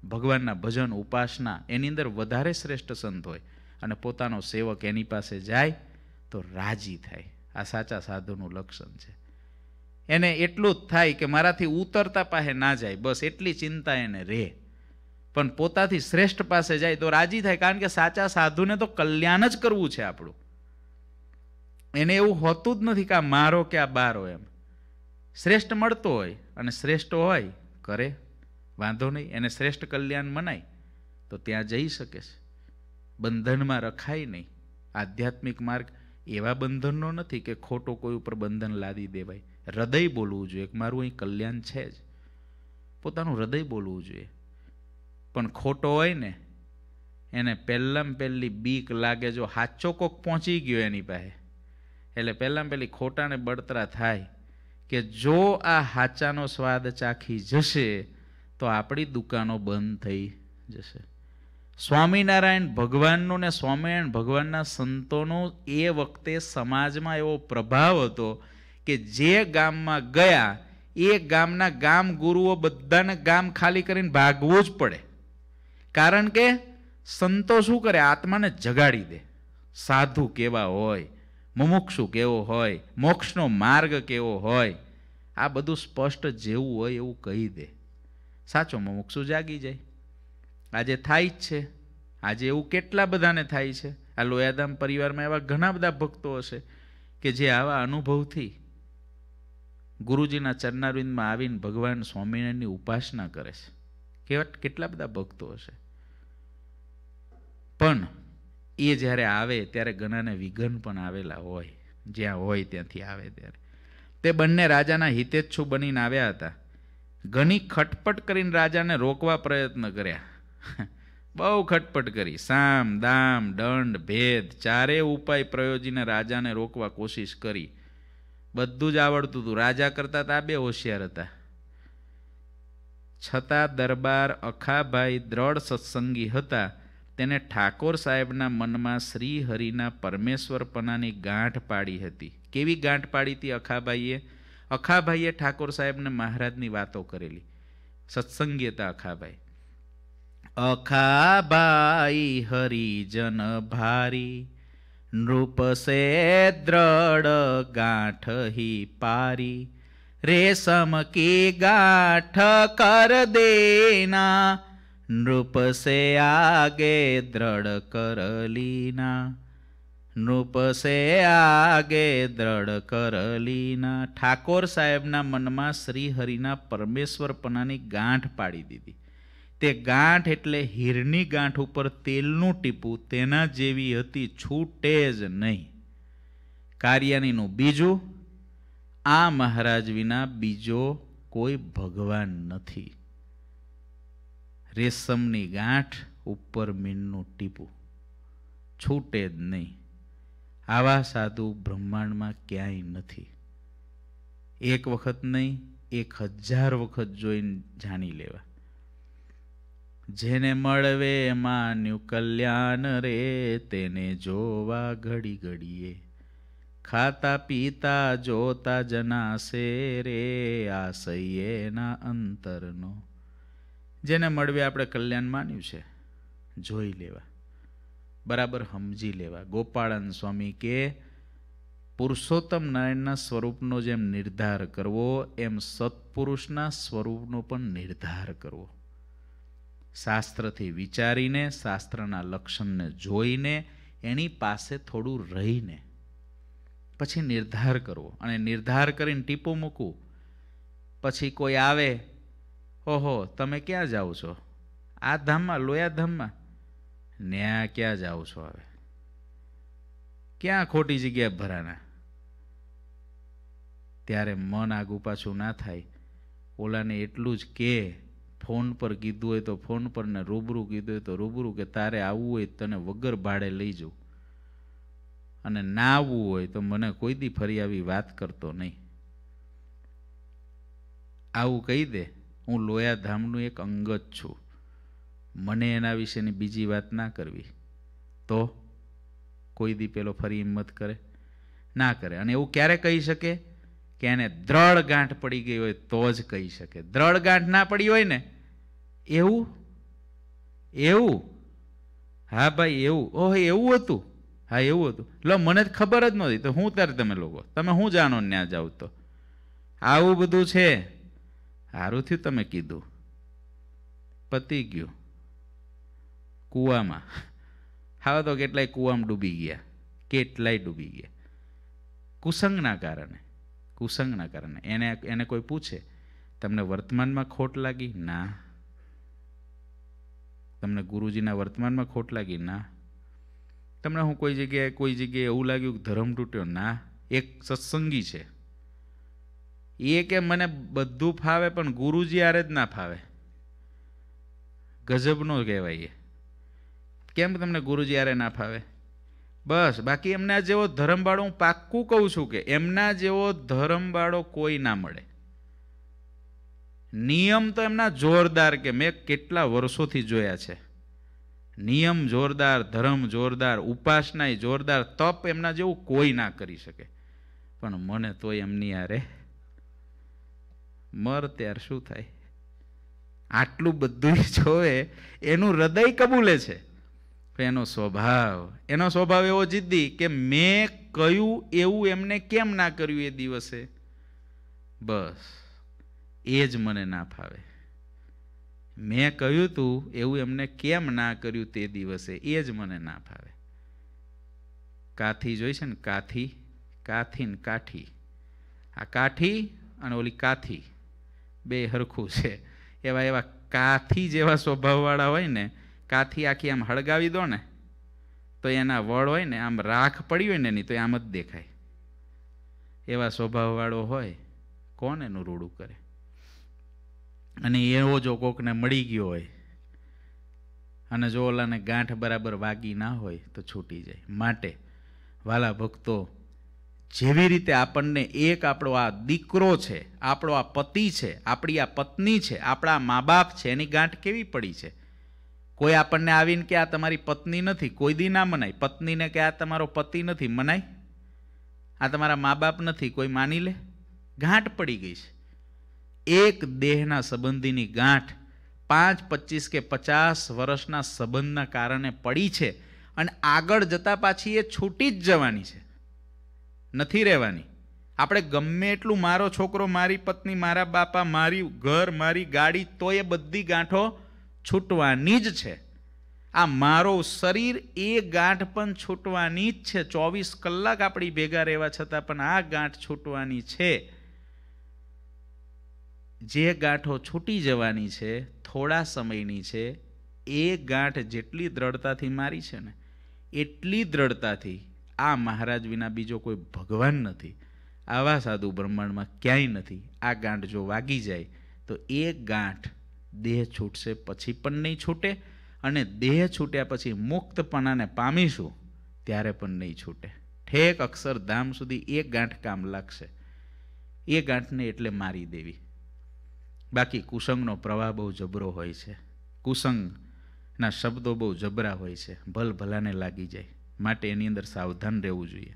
ભગવાનના ભજન ઉપાસના એની અંદર વધારે શ્રેષ્ઠ સંત હોય અને પોતાનો સેવક એની પાસે જાય તો રાજી થાય આ સાચા સાધુનું લક્ષણ છે એને એટલું જ થાય કે મારાથી ઉતરતા પાસે ના જાય બસ એટલી ચિંતા એને રહે પણ પોતાથી શ્રેષ્ઠ પાસે જાય તો રાજી થાય કારણ કે સાચા સાધુને તો કલ્યાણ જ કરવું છે આપણું એને એવું હોતું જ નથી કે આ મારો કે આ બારો એમ શ્રેષ્ઠ મળતો હોય અને શ્રેષ્ઠ હોય કરે વાંધો નહીં એને શ્રેષ્ઠ કલ્યાણ મનાય તો ત્યાં જઈ શકે છે બંધનમાં રખાય નહીં આધ્યાત્મિક માર્ગ એવા બંધનનો નથી કે ખોટો કોઈ ઉપર બંધન લાદી દેવાય હૃદય બોલવું જોઈએ કે મારું અહીં કલ્યાણ છે જ પોતાનું હૃદય બોલવું જોઈએ પણ ખોટો હોય ને એને પહેલાં પહેલી બીક લાગે જો હાચો કોક પહોંચી ગયો એની પાસે એટલે પહેલાં પહેલી ખોટાને બળતરા થાય કે જો આ હાચાનો સ્વાદ ચાખી જશે તો આપણી દુકાનો બંધ થઈ જશે સ્વામિનારાયણ ભગવાનનું ને સ્વામિનારાયણ ભગવાનના સંતોનો એ વખતે સમાજમાં એવો પ્રભાવ હતો કે જે ગામમાં ગયા એ ગામના ગામ ગુરુઓ બધાને ગામ ખાલી કરીને ભાગવું જ પડે કારણ કે સંતો શું કરે આત્માને જગાડી દે સાધુ કેવા હોય મુમુક્ષુ કેવો હોય મોક્ષનો માર્ગ કેવો હોય આ બધું સ્પષ્ટ જેવું હોય એવું કહી દે સાચો મોમુક્ષુ જાગી જાય આજે થાય જ છે આજે એવું કેટલા બધાને થાય છે આ લોયાધામ પરિવારમાં એવા ઘણા બધા ભક્તો હશે કે જે આવા અનુભવથી ગુરુજીના ચરનારવિંદમાં આવીને ભગવાન સ્વામિનારાયણની ઉપાસના કરે છે કેવા કેટલા બધા ભક્તો હશે પણ એ જ્યારે આવે ત્યારે ઘણાને વિઘન પણ આવેલા હોય જ્યાં હોય ત્યાંથી આવે ત્યારે તે બંને રાજાના હિતેચ્છુ બનીને આવ્યા હતા ઘણી ખટપટ કરીને રાજાને રોકવા પ્રયત્ન કર્યા બહુ ખટપટ કરી સામ દામ દંડ ભેદ ચારે ઉપાય પ્રયોજીને રાજાને રોકવા કોશિશ કરી બધું જ આવડતું હતું રાજા કરતા તા બે હોશિયાર હતા છતાં દરબાર અખાભાઈ દ્રઢ સત્સંગી હતા તેને ઠાકોર સાહેબના મનમાં શ્રી હરિના પરમેશ્વરપનાની ગાંઠ પાડી હતી કેવી ગાંઠ પાડી હતી અખાભાઈએ અખાભાઈએ ઠાકોર સાહેબને મહારાજની વાતો કરેલી સત્સંગી હતા અખાભાઈ અખાભાઈ હરિજન ભારી નૃપસે દ્રઢ હી પારી રેશમ કી ગાંઠ કર દેના નૃપસે આગે દ્રઢ કરલીના નૃપસે આગે દ્રઢ કરલીના ઠાકોર સાહેબના મનમાં શ્રીહરિના પરમેશ્વરપણાની ગાંઠ પાડી દીધી તે ગાંઠ એટલે હીરની ગાંઠ ઉપર તેલનું ટીપું તેના જેવી હતી છૂટે જ નહીં કાર્યાનીનું બીજું આ મહારાજ વિના બીજો કોઈ ભગવાન નથી રેશમની ગાંઠ ઉપર મીનનું ટીપું છૂટે જ નહીં આવા સાધુ બ્રહ્માંડમાં ક્યાંય નથી એક વખત નહીં એક હજાર વખત જોઈને જાણી લેવા જેને મળવે માન્યું કલ્યાણ રે તેને જોવા ઘડી ઘડીએ ખાતા પીતા જોતા જનાશે રે આશયેના અંતરનો જેને મળવે આપણે કલ્યાણ માન્યું છે જોઈ લેવા બરાબર સમજી લેવા ગોપાળન સ્વામી કે પુરુષોત્તમ નારાયણના સ્વરૂપનો જેમ નિર્ધાર કરવો એમ સત્પુરુષના સ્વરૂપનો પણ નિર્ધાર કરવો શાસ્ત્રથી વિચારીને શાસ્ત્રના લક્ષણને જોઈને એની પાસે થોડું રહીને પછી નિર્ધાર કરવો અને નિર્ધાર કરીને ટીપું મૂકવું પછી કોઈ આવે ઓહો તમે ક્યાં જાઓ છો આ ધામમાં લોયા ધામમાં ન્યા ક્યાં જાઓ છો હવે ક્યાં ખોટી જગ્યા ભરાના ત્યારે મન આગુ પાછું ના થાય ઓલાને એટલું જ કે ફોન પર કીધું હોય તો ફોન પર ને રૂબરૂ કીધું હોય તો રૂબરૂ કે તારે આવવું હોય તને વગર ભાડે લઈ જઉં અને ના આવવું હોય તો મને કોઈ દી ફરી આવી વાત કરતો નહીં આવું કહી દે હું લોયાધામનું એક અંગત છું મને એના વિશેની બીજી વાત ના કરવી તો કોઈ દી પેલો ફરી હિંમત કરે ના કરે અને એવું ક્યારે કહી શકે કે એને દ્રઢ ગાંઠ પડી ગઈ હોય તો જ કહી શકે દ્રઢ ગાંઠ ના પડી હોય ને એવું એવું હા ભાઈ એવું ઓહ એવું હતું હા એવું હતું લો મને જ ખબર જ નહોતી તો હું ત્યારે તમે લોકો તમે હું જાણો ત્યાં જાઓ તો આવું બધું છે સારું થયું તમે કીધું પતી ગયું કૂવામાં હવે તો કેટલાય કૂવામાં ડૂબી ગયા કેટલાય ડૂબી ગયા કુસંગના કારણે કુસંગના કારણે એને એને કોઈ પૂછે તમને વર્તમાનમાં ખોટ લાગી ના તમને ગુરુજીના વર્તમાનમાં ખોટ લાગી ના તમને હું કોઈ જગ્યાએ કોઈ જગ્યાએ એવું લાગ્યું કે ધર્મ તૂટ્યો ના એક સત્સંગી છે એ કે મને બધું ફાવે પણ ગુરુજી આરે જ ના ફાવે ગજબનો કહેવાય એ કેમ તમને ગુરુજી આરે ના ફાવે બસ બાકી એમના જેવો ધર્મવાળો હું પાક્કું કહું છું કે એમના જેવો ધર્મવાળો કોઈ ના મળે નિયમ તો એમના જોરદાર કે મેં કેટલા વર્ષોથી જોયા છે નિયમ જોરદાર ધર્મ જોરદાર ઉપાસના જોરદાર તપ એમના જેવું કોઈ ના કરી શકે પણ મને તો એમની આરે મર ત્યાર શું થાય આટલું બધું જોવે એનું હૃદય કબૂલે છે એનો સ્વભાવ એનો સ્વભાવ એવો જિદ્દી કે મેં કહ્યું એવું એમને કેમ ના કર્યું એ દિવસે બસ એ જ મને ના ફાવે મેં કહ્યું તું એવું એમને કેમ ના કર્યું તે દિવસે એ જ મને ના ફાવે કાથી જોઈ છે ને કાથી કાથી ને કાઠી આ કાઠી અને ઓલી કાથી બે હરખું છે એવા એવા કાથી જેવા સ્વભાવવાળા હોય ને કાથી આખી આમ હળગાવી દો ને તો એના વળ હોય ને આમ રાખ પડી હોય ને એની તો આમ જ દેખાય એવા સ્વભાવવાળો હોય કોણ એનું રૂડું કરે અને એવો જો કોકને મળી ગયો હોય અને જો ઓલાને ગાંઠ બરાબર વાગી ના હોય તો છૂટી જાય માટે વાલા ભક્તો જેવી રીતે આપણને એક આપણો આ દીકરો છે આપણો આ પતિ છે આપણી આ પત્ની છે આપણા મા બાપ છે એની ગાંઠ કેવી પડી છે કોઈ આપણને આવીને કે આ તમારી પત્ની નથી કોઈ દી ના મનાય પત્નીને કે આ તમારો પતિ નથી મનાય આ તમારા મા બાપ નથી કોઈ માની લે ગાંઠ પડી ગઈ છે એક દેહના સંબંધીની ગાંઠ પાંચ પચીસ કે પચાસ વર્ષના સંબંધના કારણે પડી છે અને આગળ જતા પાછી એ છૂટી જ જવાની છે નથી રહેવાની આપણે ગમે એટલું મારો છોકરો મારી પત્ની મારા બાપા મારી ઘર મારી ગાડી તો એ બધી ગાંઠો છૂટવાની જ છે આ મારો શરીર એ ગાંઠ પણ છૂટવાની જ છે ચોવીસ કલાક આપણી ભેગા રહેવા છતાં પણ આ ગાંઠ છૂટવાની છે જે ગાંઠો છૂટી જવાની છે થોડા સમયની છે એ ગાંઠ જેટલી દ્રઢતાથી મારી છે ને એટલી દ્રઢતાથી આ મહારાજ વિના બીજો કોઈ ભગવાન નથી આવા સાધુ બ્રહ્માંડમાં ક્યાંય નથી આ ગાંઠ જો વાગી જાય તો એ ગાંઠ દેહ છૂટશે પછી પણ નહીં છૂટે અને દેહ છૂટ્યા પછી મુક્તપણાને પામીશું ત્યારે પણ નહીં છૂટે ઠેક અક્ષરધામ સુધી એક ગાંઠ કામ લાગશે એ ગાંઠને એટલે મારી દેવી બાકી કુસંગનો પ્રવાહ બહુ જબરો હોય છે કુસંગના શબ્દો બહુ જબરા હોય છે ભલ ભલાને લાગી જાય માટે એની અંદર સાવધાન રહેવું જોઈએ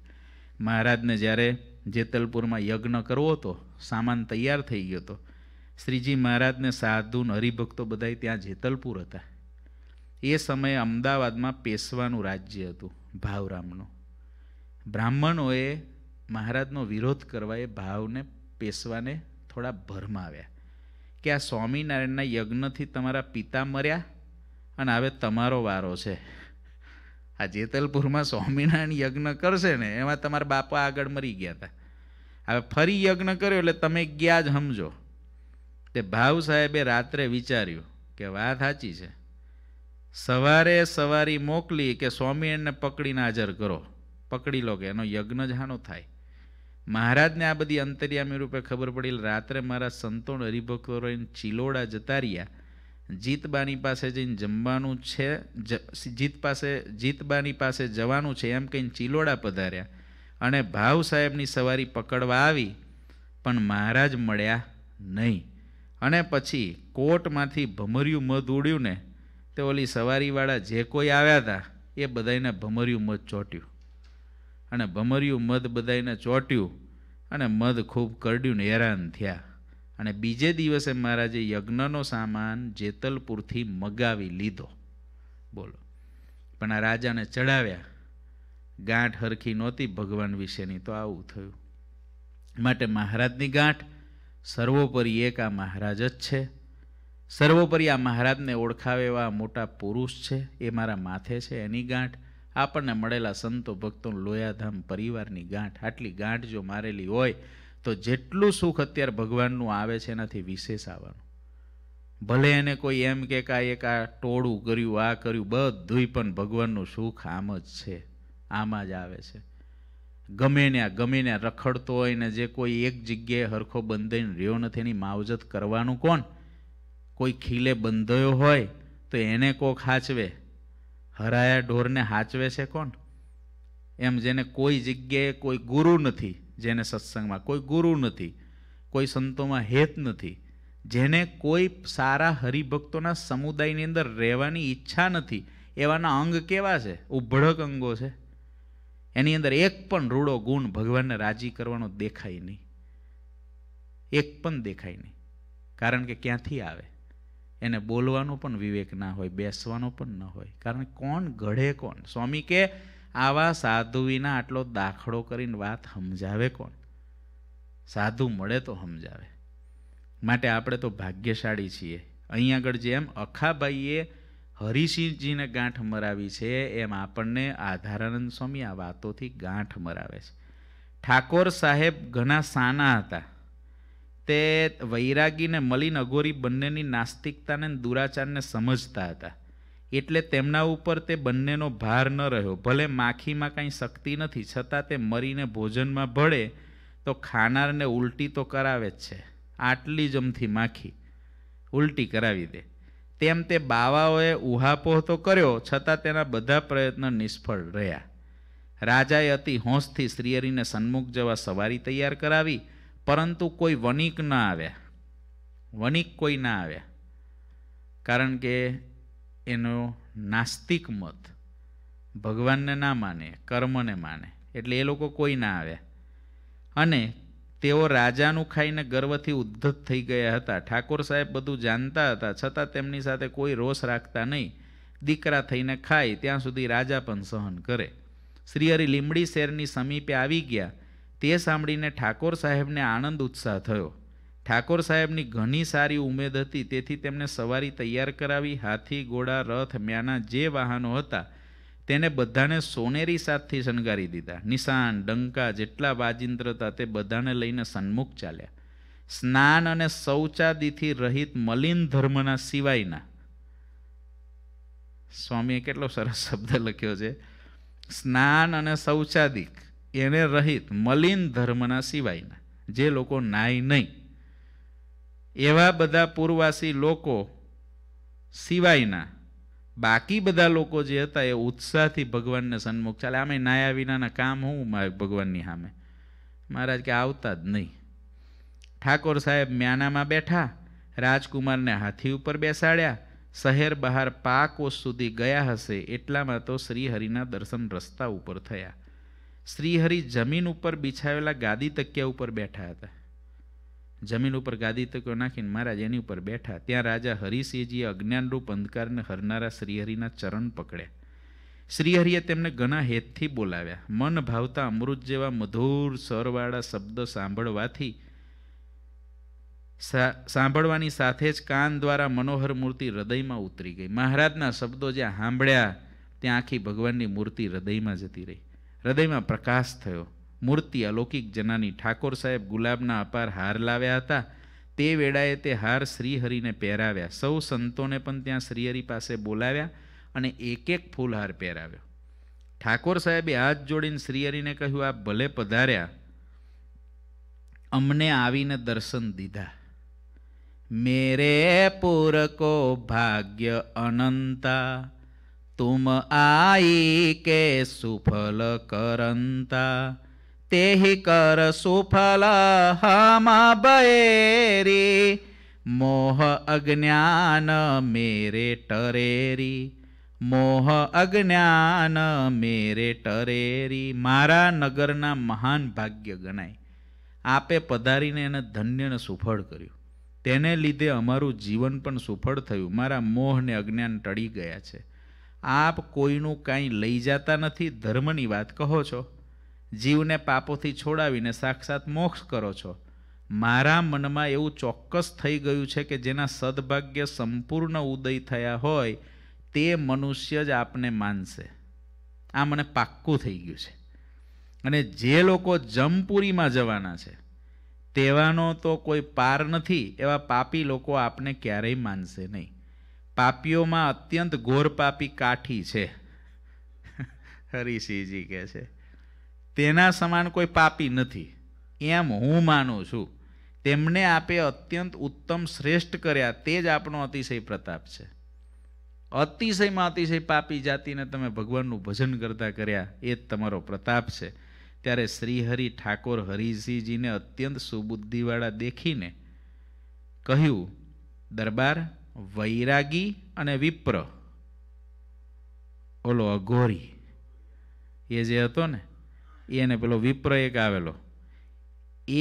મહારાજને જ્યારે જેતલપુરમાં યજ્ઞ કરવો હતો સામાન તૈયાર થઈ ગયો હતો શ્રીજી મહારાજને સાધુન હરિભક્તો બધા ત્યાં જેતલપુર હતા એ સમયે અમદાવાદમાં પેશવાનું રાજ્ય હતું ભાવરામનું બ્રાહ્મણોએ મહારાજનો વિરોધ કરવા એ ભાવને પેશવાને થોડા ભરમાવ્યા કે આ સ્વામિનારાયણના યજ્ઞથી તમારા પિતા મર્યા અને હવે તમારો વારો છે આ જેતલપુરમાં સ્વામિનારાયણ યજ્ઞ કરશે ને એમાં તમારા બાપા આગળ મરી ગયા હતા હવે ફરી યજ્ઞ કર્યો એટલે તમે ગયા જ સમજો તે ભાવ સાહેબે રાત્રે વિચાર્યું કે વાત સાચી છે સવારે સવારી મોકલી કે સ્વામી એને પકડીને હાજર કરો પકડી લો કે એનો યજ્ઞ જ થાય મહારાજને આ બધી અંતર્યામી રૂપે ખબર પડી રાત્રે મારા સંતોણ હરિભક્તો ચિલોડા જતા રહ્યા જીતબાની પાસે જઈને જમવાનું છે જીત પાસે જીતબાની પાસે જવાનું છે એમ કહીને ચિલોડા પધાર્યા અને ભાવ સાહેબની સવારી પકડવા આવી પણ મહારાજ મળ્યા નહીં અને પછી કોટમાંથી ભમર્યું મધ ઉડ્યું ને તે ઓલી સવારીવાળા જે કોઈ આવ્યા હતા એ બધાને ભમર્યું મધ ચોટ્યું અને ભમર્યું મધ બધાને ચોટ્યું અને મધ ખૂબ કરડ્યું ને હેરાન થયા અને બીજે દિવસે મહારાજે યજ્ઞનો સામાન જેતલપુરથી મગાવી લીધો બોલો પણ આ રાજાને ચડાવ્યા ગાંઠ હરખી નહોતી ભગવાન વિશેની તો આવું થયું માટે મહારાજની ગાંઠ સર્વોપરી એક આ મહારાજ જ છે સર્વોપરી આ મહારાજને ઓળખાવે એવા મોટા પુરુષ છે એ મારા માથે છે એની ગાંઠ આપણને મળેલા સંતો ભક્તો લોયાધામ પરિવારની ગાંઠ આટલી ગાંઠ જો મારેલી હોય તો જેટલું સુખ અત્યારે ભગવાનનું આવે છે એનાથી વિશેષ આવવાનું ભલે એને કોઈ એમ કે આ એક આ ટોળું કર્યું આ કર્યું બધુંય પણ ભગવાનનું સુખ આમ જ છે આમાં જ આવે છે ગમે ત્યાં ગમે ત્યાં રખડતો હોય ને જે કોઈ એક જગ્યાએ હરખો બંધાઈને રહ્યો નથી એની માવજત કરવાનું કોણ કોઈ ખીલે બંધાયો હોય તો એને કોક હાચવે હરાયા ઢોરને હાચવે છે કોણ એમ જેને કોઈ જગ્યાએ કોઈ ગુરુ નથી જેને સત્સંગમાં કોઈ ગુરુ નથી કોઈ સંતોમાં હેત નથી જેને કોઈ સારા હરિભક્તોના સમુદાયની અંદર રહેવાની ઈચ્છા નથી એવાના અંગ કેવા છે ઉભળક અંગો છે એની અંદર એક પણ રૂડો ગુણ ભગવાનને રાજી કરવાનો દેખાય નહીં એક પણ દેખાય નહીં કારણ કે ક્યાંથી આવે એને બોલવાનો પણ વિવેક ના હોય બેસવાનો પણ ન હોય કારણ કોણ ઘડે કોણ સ્વામી કે આવા સાધુ વિના આટલો દાખલો કરીને વાત સમજાવે કોણ સાધુ મળે તો સમજાવે માટે આપણે તો ભાગ્યશાળી છીએ અહીં આગળ જેમ અખાભાઈએ હરિસિંહજીને ગાંઠ મરાવી છે એમ આપણને આધારાનંદ સ્વામી આ વાતોથી ગાંઠ મરાવે છે ઠાકોર સાહેબ ઘણા સાના હતા તે વૈરાગીને મલિન અઘોરી બંનેની નાસ્તિકતાને દુરાચારને સમજતા હતા એટલે તેમના ઉપર તે બંનેનો ભાર ન રહ્યો ભલે માખીમાં કાંઈ શક્તિ નથી છતાં તે મરીને ભોજનમાં ભળે તો ખાનારને ઉલટી તો કરાવે જ છે આટલી જમથી માખી ઉલટી કરાવી દે તેમ તે બાવાઓએ ઉહાપોહ તો કર્યો છતાં તેના બધા પ્રયત્ન નિષ્ફળ રહ્યા રાજાએ અતિ હોંશથી શ્રીહરિને સન્મુખ જવા સવારી તૈયાર કરાવી પરંતુ કોઈ વણિક ન આવ્યા વણિક કોઈ ના આવ્યા કારણ કે એનો નાસ્તિક મત ભગવાનને ના માને કર્મને માને એટલે એ લોકો કોઈ ના આવ્યા અને તેઓ રાજાનું ખાઈને ગર્વથી ઉદ્ધત થઈ ગયા હતા ઠાકોર સાહેબ બધું જાણતા હતા છતાં તેમની સાથે કોઈ રોષ રાખતા નહીં દીકરા થઈને ખાય ત્યાં સુધી રાજા પણ સહન કરે શ્રીહરી લીમડી શેરની સમીપે આવી ગયા તે સાંભળીને ઠાકોર સાહેબને આનંદ ઉત્સાહ થયો ઠાકોર સાહેબની ઘણી સારી ઉમેદ હતી તેથી તેમને સવારી તૈયાર કરાવી હાથી ઘોડા રથ મ્યાના જે વાહનો હતા તેને બધાને સોનેરી સાથથી શણગારી દીધા નિશાન ડંકા જેટલા વાજિંદ્રતા તે બધાને લઈને સન્મુખ ચાલ્યા સ્નાન અને શૌચાદિથી રહિત મલિન ધર્મના સિવાયના સ્વામીએ કેટલો સરસ શબ્દ લખ્યો છે સ્નાન અને શૌચાદિક એને રહિત મલિન ધર્મના સિવાયના જે લોકો નાય નહીં એવા બધા પૂર્વાસી લોકો સિવાયના બાકી બધા લોકો જે હતા એ ઉત્સાહથી ભગવાનને સન્મુખ ચાલે આમે નાયા વિનાના કામ હું ભગવાનની સામે મહારાજ કે આવતા જ નહીં ઠાકોર સાહેબ મ્યાનામાં બેઠા રાજકુમારને હાથી ઉપર બેસાડ્યા શહેર બહાર પાકોસ સુધી ગયા હશે એટલામાં તો શ્રીહરિના દર્શન રસ્તા ઉપર થયા શ્રીહરિ જમીન ઉપર બિછાવેલા ગાદી તકિયા ઉપર બેઠા હતા જમીન ઉપર ગાદી તકો નાખીને મહારાજ એની ઉપર બેઠા ત્યાં રાજા હરિસિંહજીએ અજ્ઞાનરૂપ અંધકારને હરનારા શ્રીહરિના ચરણ પકડ્યા શ્રીહરિએ તેમને ઘણા હેતથી બોલાવ્યા મન ભાવતા અમૃત જેવા મધુર સરવાળા શબ્દ સાંભળવાથી સાંભળવાની સાથે જ કાન દ્વારા મનોહર મૂર્તિ હૃદયમાં ઉતરી ગઈ મહારાજના શબ્દો જ્યાં સાંભળ્યા ત્યાં આખી ભગવાનની મૂર્તિ હૃદયમાં જતી રહી હૃદયમાં પ્રકાશ થયો મૂર્તિ અલૌકિક જનાની ઠાકોર સાહેબ ગુલાબના અપાર હાર લાવ્યા હતા તે વેળાએ તે હાર શ્રીહરિને પહેરાવ્યા સૌ સંતોને પણ ત્યાં શ્રીહરિ પાસે બોલાવ્યા અને એક એક ફૂલહાર પહેરાવ્યો ઠાકોર સાહેબે હાથ જોડીને શ્રીહરિને કહ્યું આપ ભલે પધાર્યા અમને આવીને દર્શન દીધા મેરે પૂરકો ભાગ્ય અનંતા તુમ આઈ કે સુફલ કરંતા તેહિ કર સુફલ હમા બયેરી મોહ અજ્ઞાન મેરે ટરેરી મોહ અજ્ઞાન મેરે ટરેરી મારા નગરના મહાન ભાગ્ય ગણાય આપે પધારીને એને ધન્યને સુફળ કર્યું તેને લીધે અમારું જીવન પણ સુફળ થયું મારા મોહને અજ્ઞાન ટળી ગયા છે આપ કોઈનું કાંઈ લઈ જતા નથી ધર્મની વાત કહો છો જીવને પાપોથી છોડાવીને સાક્ષાત મોક્ષ કરો છો મારા મનમાં એવું ચોક્કસ થઈ ગયું છે કે જેના સદભાગ્ય સંપૂર્ણ ઉદય થયા હોય તે મનુષ્ય જ આપને માનશે આ મને પાક્કું થઈ ગયું છે અને જે લોકો જમપુરીમાં જવાના છે તેવાનો તો કોઈ પાર નથી એવા પાપી લોકો આપને ક્યારેય માનશે નહીં પાપીઓમાં અત્યંત ઘોર પાપી કાઠી છે હરિસિંહજી કહે છે તેના સમાન કોઈ પાપી નથી એમ હું માનું છું તેમણે આપે અત્યંત ઉત્તમ શ્રેષ્ઠ કર્યા તે જ આપણો અતિશય પ્રતાપ છે અતિશયમાં અતિશય પાપી જાતિને તમે ભગવાનનું ભજન કરતા કર્યા એ જ તમારો પ્રતાપ છે ત્યારે શ્રીહરિ ઠાકોર હરિસિંહજીને અત્યંત સુબુદ્ધિવાળા દેખીને કહ્યું દરબાર વૈરાગી અને વિપ્ર ઓલો અઘોરી એ જે હતો ને એને પેલો વિપ્ર એક આવેલો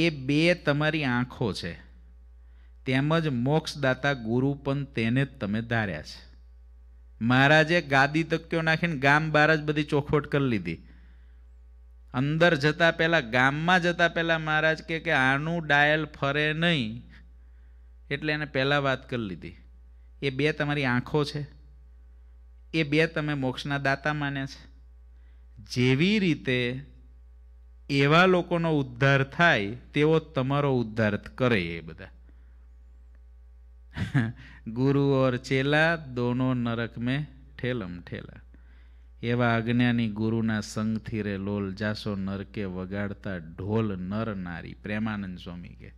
એ બે તમારી આંખો છે તેમજ મોક્ષદાતા ગુરુ પણ તેને જ તમે ધાર્યા છે મહારાજે ગાદી તક્યો નાખીને ગામ બહાર જ બધી ચોખવટ કરી લીધી અંદર જતાં પહેલાં ગામમાં જતા પહેલાં મહારાજ કે કે આનું ડાયલ ફરે નહીં એટલે એને પહેલાં વાત કરી લીધી એ બે તમારી આંખો છે એ બે તમે મોક્ષના દાતા માન્યા છે જેવી રીતે એવા લોકોનો ઉદ્ધાર થાય તેવો તમારો ઉદ્ધાર કરે એ બધા ગુરુ ઓર ચેલા દોનો નરક મેં ઠેલમ ઠેલા એવા આજ્ઞાની ગુરુના સંગથી રે લોલ જાસો નરકે વગાડતા ઢોલ નર નારી પ્રેમાનંદ સ્વામી કે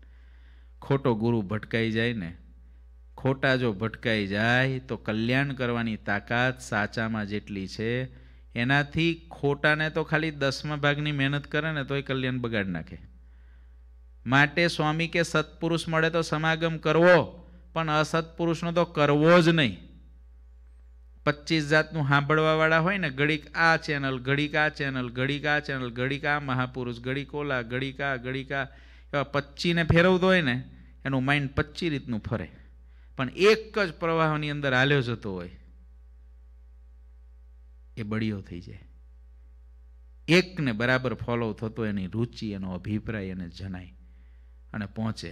ખોટો ગુરુ ભટકાઈ જાય ને ખોટા જો ભટકાઈ જાય તો કલ્યાણ કરવાની તાકાત સાચામાં જેટલી છે એનાથી ખોટાને તો ખાલી દસમા ભાગની મહેનત કરે ને તો એ કલ્યાણ બગાડ નાખે માટે સ્વામી કે સત્પુરુષ મળે તો સમાગમ કરવો પણ અસત્પુરુષનો તો કરવો જ નહીં પચીસ જાતનું સાંભળવાવાળા હોય ને ઘડીક આ ચેનલ ઘડીક આ ચેનલ ઘડીક આ ચેનલ ઘડીક આ મહાપુરુષ ઘડીક કોલા ઘડીક આ ઘડીક આ એવા પચ્ચીને ફેરવતો હોય ને એનું માઇન્ડ પચ્ચી રીતનું ફરે પણ એક જ પ્રવાહની અંદર હાલ્યો જતો હોય એ બળીઓ થઈ જાય એકને બરાબર ફોલો થતો એની રુચિ એનો અભિપ્રાય એને જણાય અને પહોંચે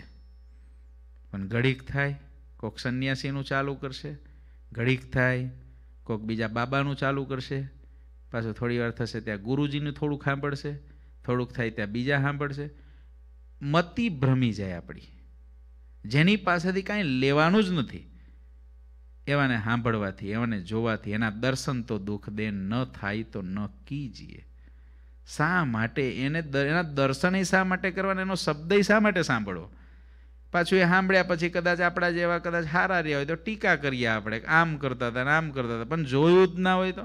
પણ ઘડીક થાય કોક સંન્યાસીનું ચાલુ કરશે ઘડીક થાય કોક બીજા બાબાનું ચાલુ કરશે પાછું થોડી વાર થશે ત્યાં ગુરુજીનું થોડુંક સાંભળશે થોડુંક થાય ત્યાં બીજા સાંભળશે મતિ ભ્રમી જાય આપણી જેની પાસેથી કાંઈ લેવાનું જ નથી એવાને સાંભળવાથી એવાને જોવાથી એના દર્શન તો દુઃખ દે ન થાય તો ન કીજીએ શા માટે એને એના દર્શન શા માટે કરવાના એનો શબ્દ શા માટે સાંભળવો પાછું એ સાંભળ્યા પછી કદાચ આપણા જેવા કદાચ હારા રહ્યા હોય તો ટીકા કરીએ આપણે આમ કરતા હતા આમ કરતા હતા પણ જોયું જ ના હોય તો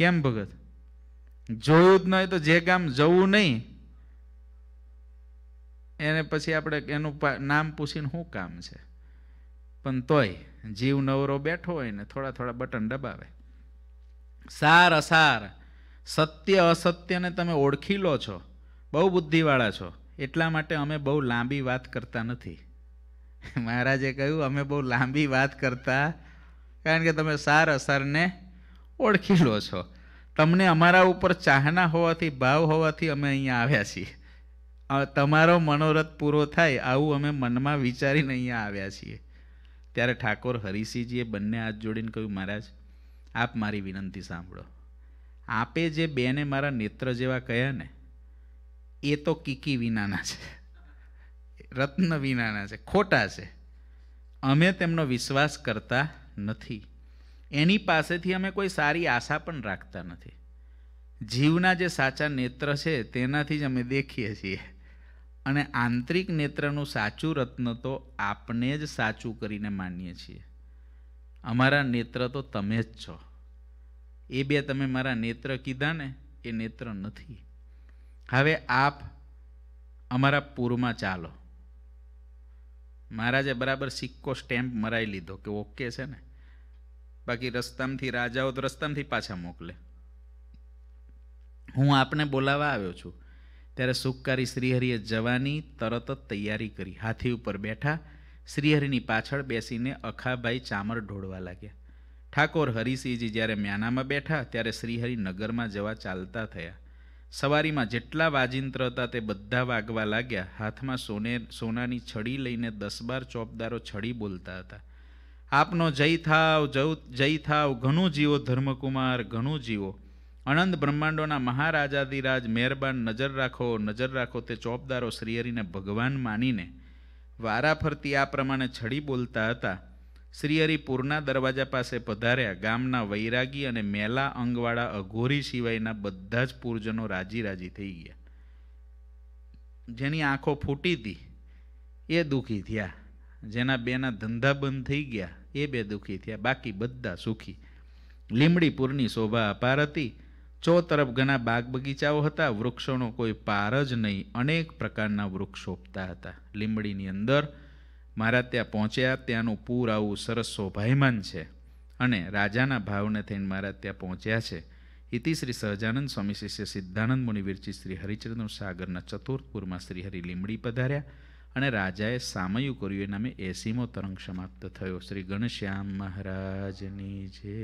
કેમ ભગત જોયું જ ના હોય તો જે ગામ જવું નહીં એને પછી આપણે એનું નામ પૂછીને શું કામ છે પણ તોય જીવ નવરો બેઠો હોય ને થોડા થોડા બટન દબાવે સાર અસાર સત્ય અસત્યને તમે ઓળખી લો છો બહુ બુદ્ધિવાળા છો એટલા માટે અમે બહુ લાંબી વાત કરતા નથી મહારાજે કહ્યું અમે બહુ લાંબી વાત કરતા કારણ કે તમે સાર અસારને ઓળખી લો છો તમને અમારા ઉપર ચાહના હોવાથી ભાવ હોવાથી અમે અહીંયા આવ્યા છીએ તમારો મનોરથ પૂરો થાય આવું અમે મનમાં વિચારીને અહીંયા આવ્યા છીએ ત્યારે ઠાકોર હરિસિંહજીએ બંને હાથ જોડીને કહ્યું મહારાજ આપ મારી વિનંતી સાંભળો આપે જે બેને મારા નેત્ર જેવા કહ્યા ને એ તો કીકી વિનાના છે રત્ન વિનાના છે ખોટા છે અમે તેમનો વિશ્વાસ કરતા નથી એની પાસેથી અમે કોઈ સારી આશા પણ રાખતા નથી જીવના જે સાચા નેત્ર છે તેનાથી જ અમે દેખીએ છીએ અને આંતરિક નેત્રનું સાચું રત્ન તો આપને જ સાચું કરીને માનીએ છીએ અમારા નેત્ર તો તમે જ છો એ બે તમે મારા નેત્ર કીધા ને એ નેત્ર નથી હવે આપ અમારા પૂરમાં ચાલો મહારાજે બરાબર સિક્કો સ્ટેમ્પ મરાઈ લીધો કે ઓકે છે ને બાકી રસ્તામાંથી રાજાઓ તો રસ્તામાંથી પાછા મોકલે હું આપને બોલાવવા આવ્યો છું ત્યારે સુખકારી શ્રીહરિએ જવાની તરત જ તૈયારી કરી હાથી ઉપર બેઠા શ્રીહરિની પાછળ બેસીને અખાભાઈ ચામર ઢોળવા લાગ્યા ઠાકોર હરિસિંહજી જ્યારે મ્યાનામાં બેઠા ત્યારે શ્રીહરિ નગરમાં જવા ચાલતા થયા સવારીમાં જેટલા વાજિંત્ર હતા તે બધા વાગવા લાગ્યા હાથમાં સોને સોનાની છડી લઈને દસ બાર ચોપદારો છડી બોલતા હતા આપનો જય થાવ જય થાવ ઘણું જીવો ધર્મકુમાર ઘણું જીવો અનંત બ્રહ્માંડોના મહારાજાધિરાજ મહેરબાન નજર રાખો નજર રાખો તે ચોપદારો શ્રીહરિને ભગવાન માનીને વારા ફરતી આ પ્રમાણે છડી બોલતા હતા પૂરના દરવાજા પાસે પધાર્યા ગામના વૈરાગી અને મેલા અંગવાળા અઘોરી સિવાયના બધા જ પૂરજનો રાજી રાજી થઈ ગયા જેની આંખો ફૂટી હતી એ દુઃખી થયા જેના બેના ધંધા બંધ થઈ ગયા એ બે દુઃખી થયા બાકી બધા સુખી લીમડીપુરની શોભા અપાર હતી ચો તરફ ઘણા બાગ બગીચાઓ હતા વૃક્ષોનો કોઈ પાર જ નહીં અનેક પ્રકારના વૃક્ષો ઉપતા હતા લીંબડીની અંદર મારા ત્યાં પહોંચ્યા ત્યાંનું પૂર આવું સરસ શોભાયમાન છે અને રાજાના ભાવને થઈને મારા ત્યાં પહોંચ્યા છે ઇતિ શ્રી સહજાનંદ સ્વામી શિષ્ય સિદ્ધાનંદ મુનિવિરચી શ્રી હરિચંદ્ર સાગરના ચતુર્થપુરમાં શ્રી હરિ લીમડી પધાર્યા અને રાજાએ સામયું કર્યું એ નામે એસીમો તરંગ સમાપ્ત થયો શ્રી ગણશ્યામ મહારાજની જે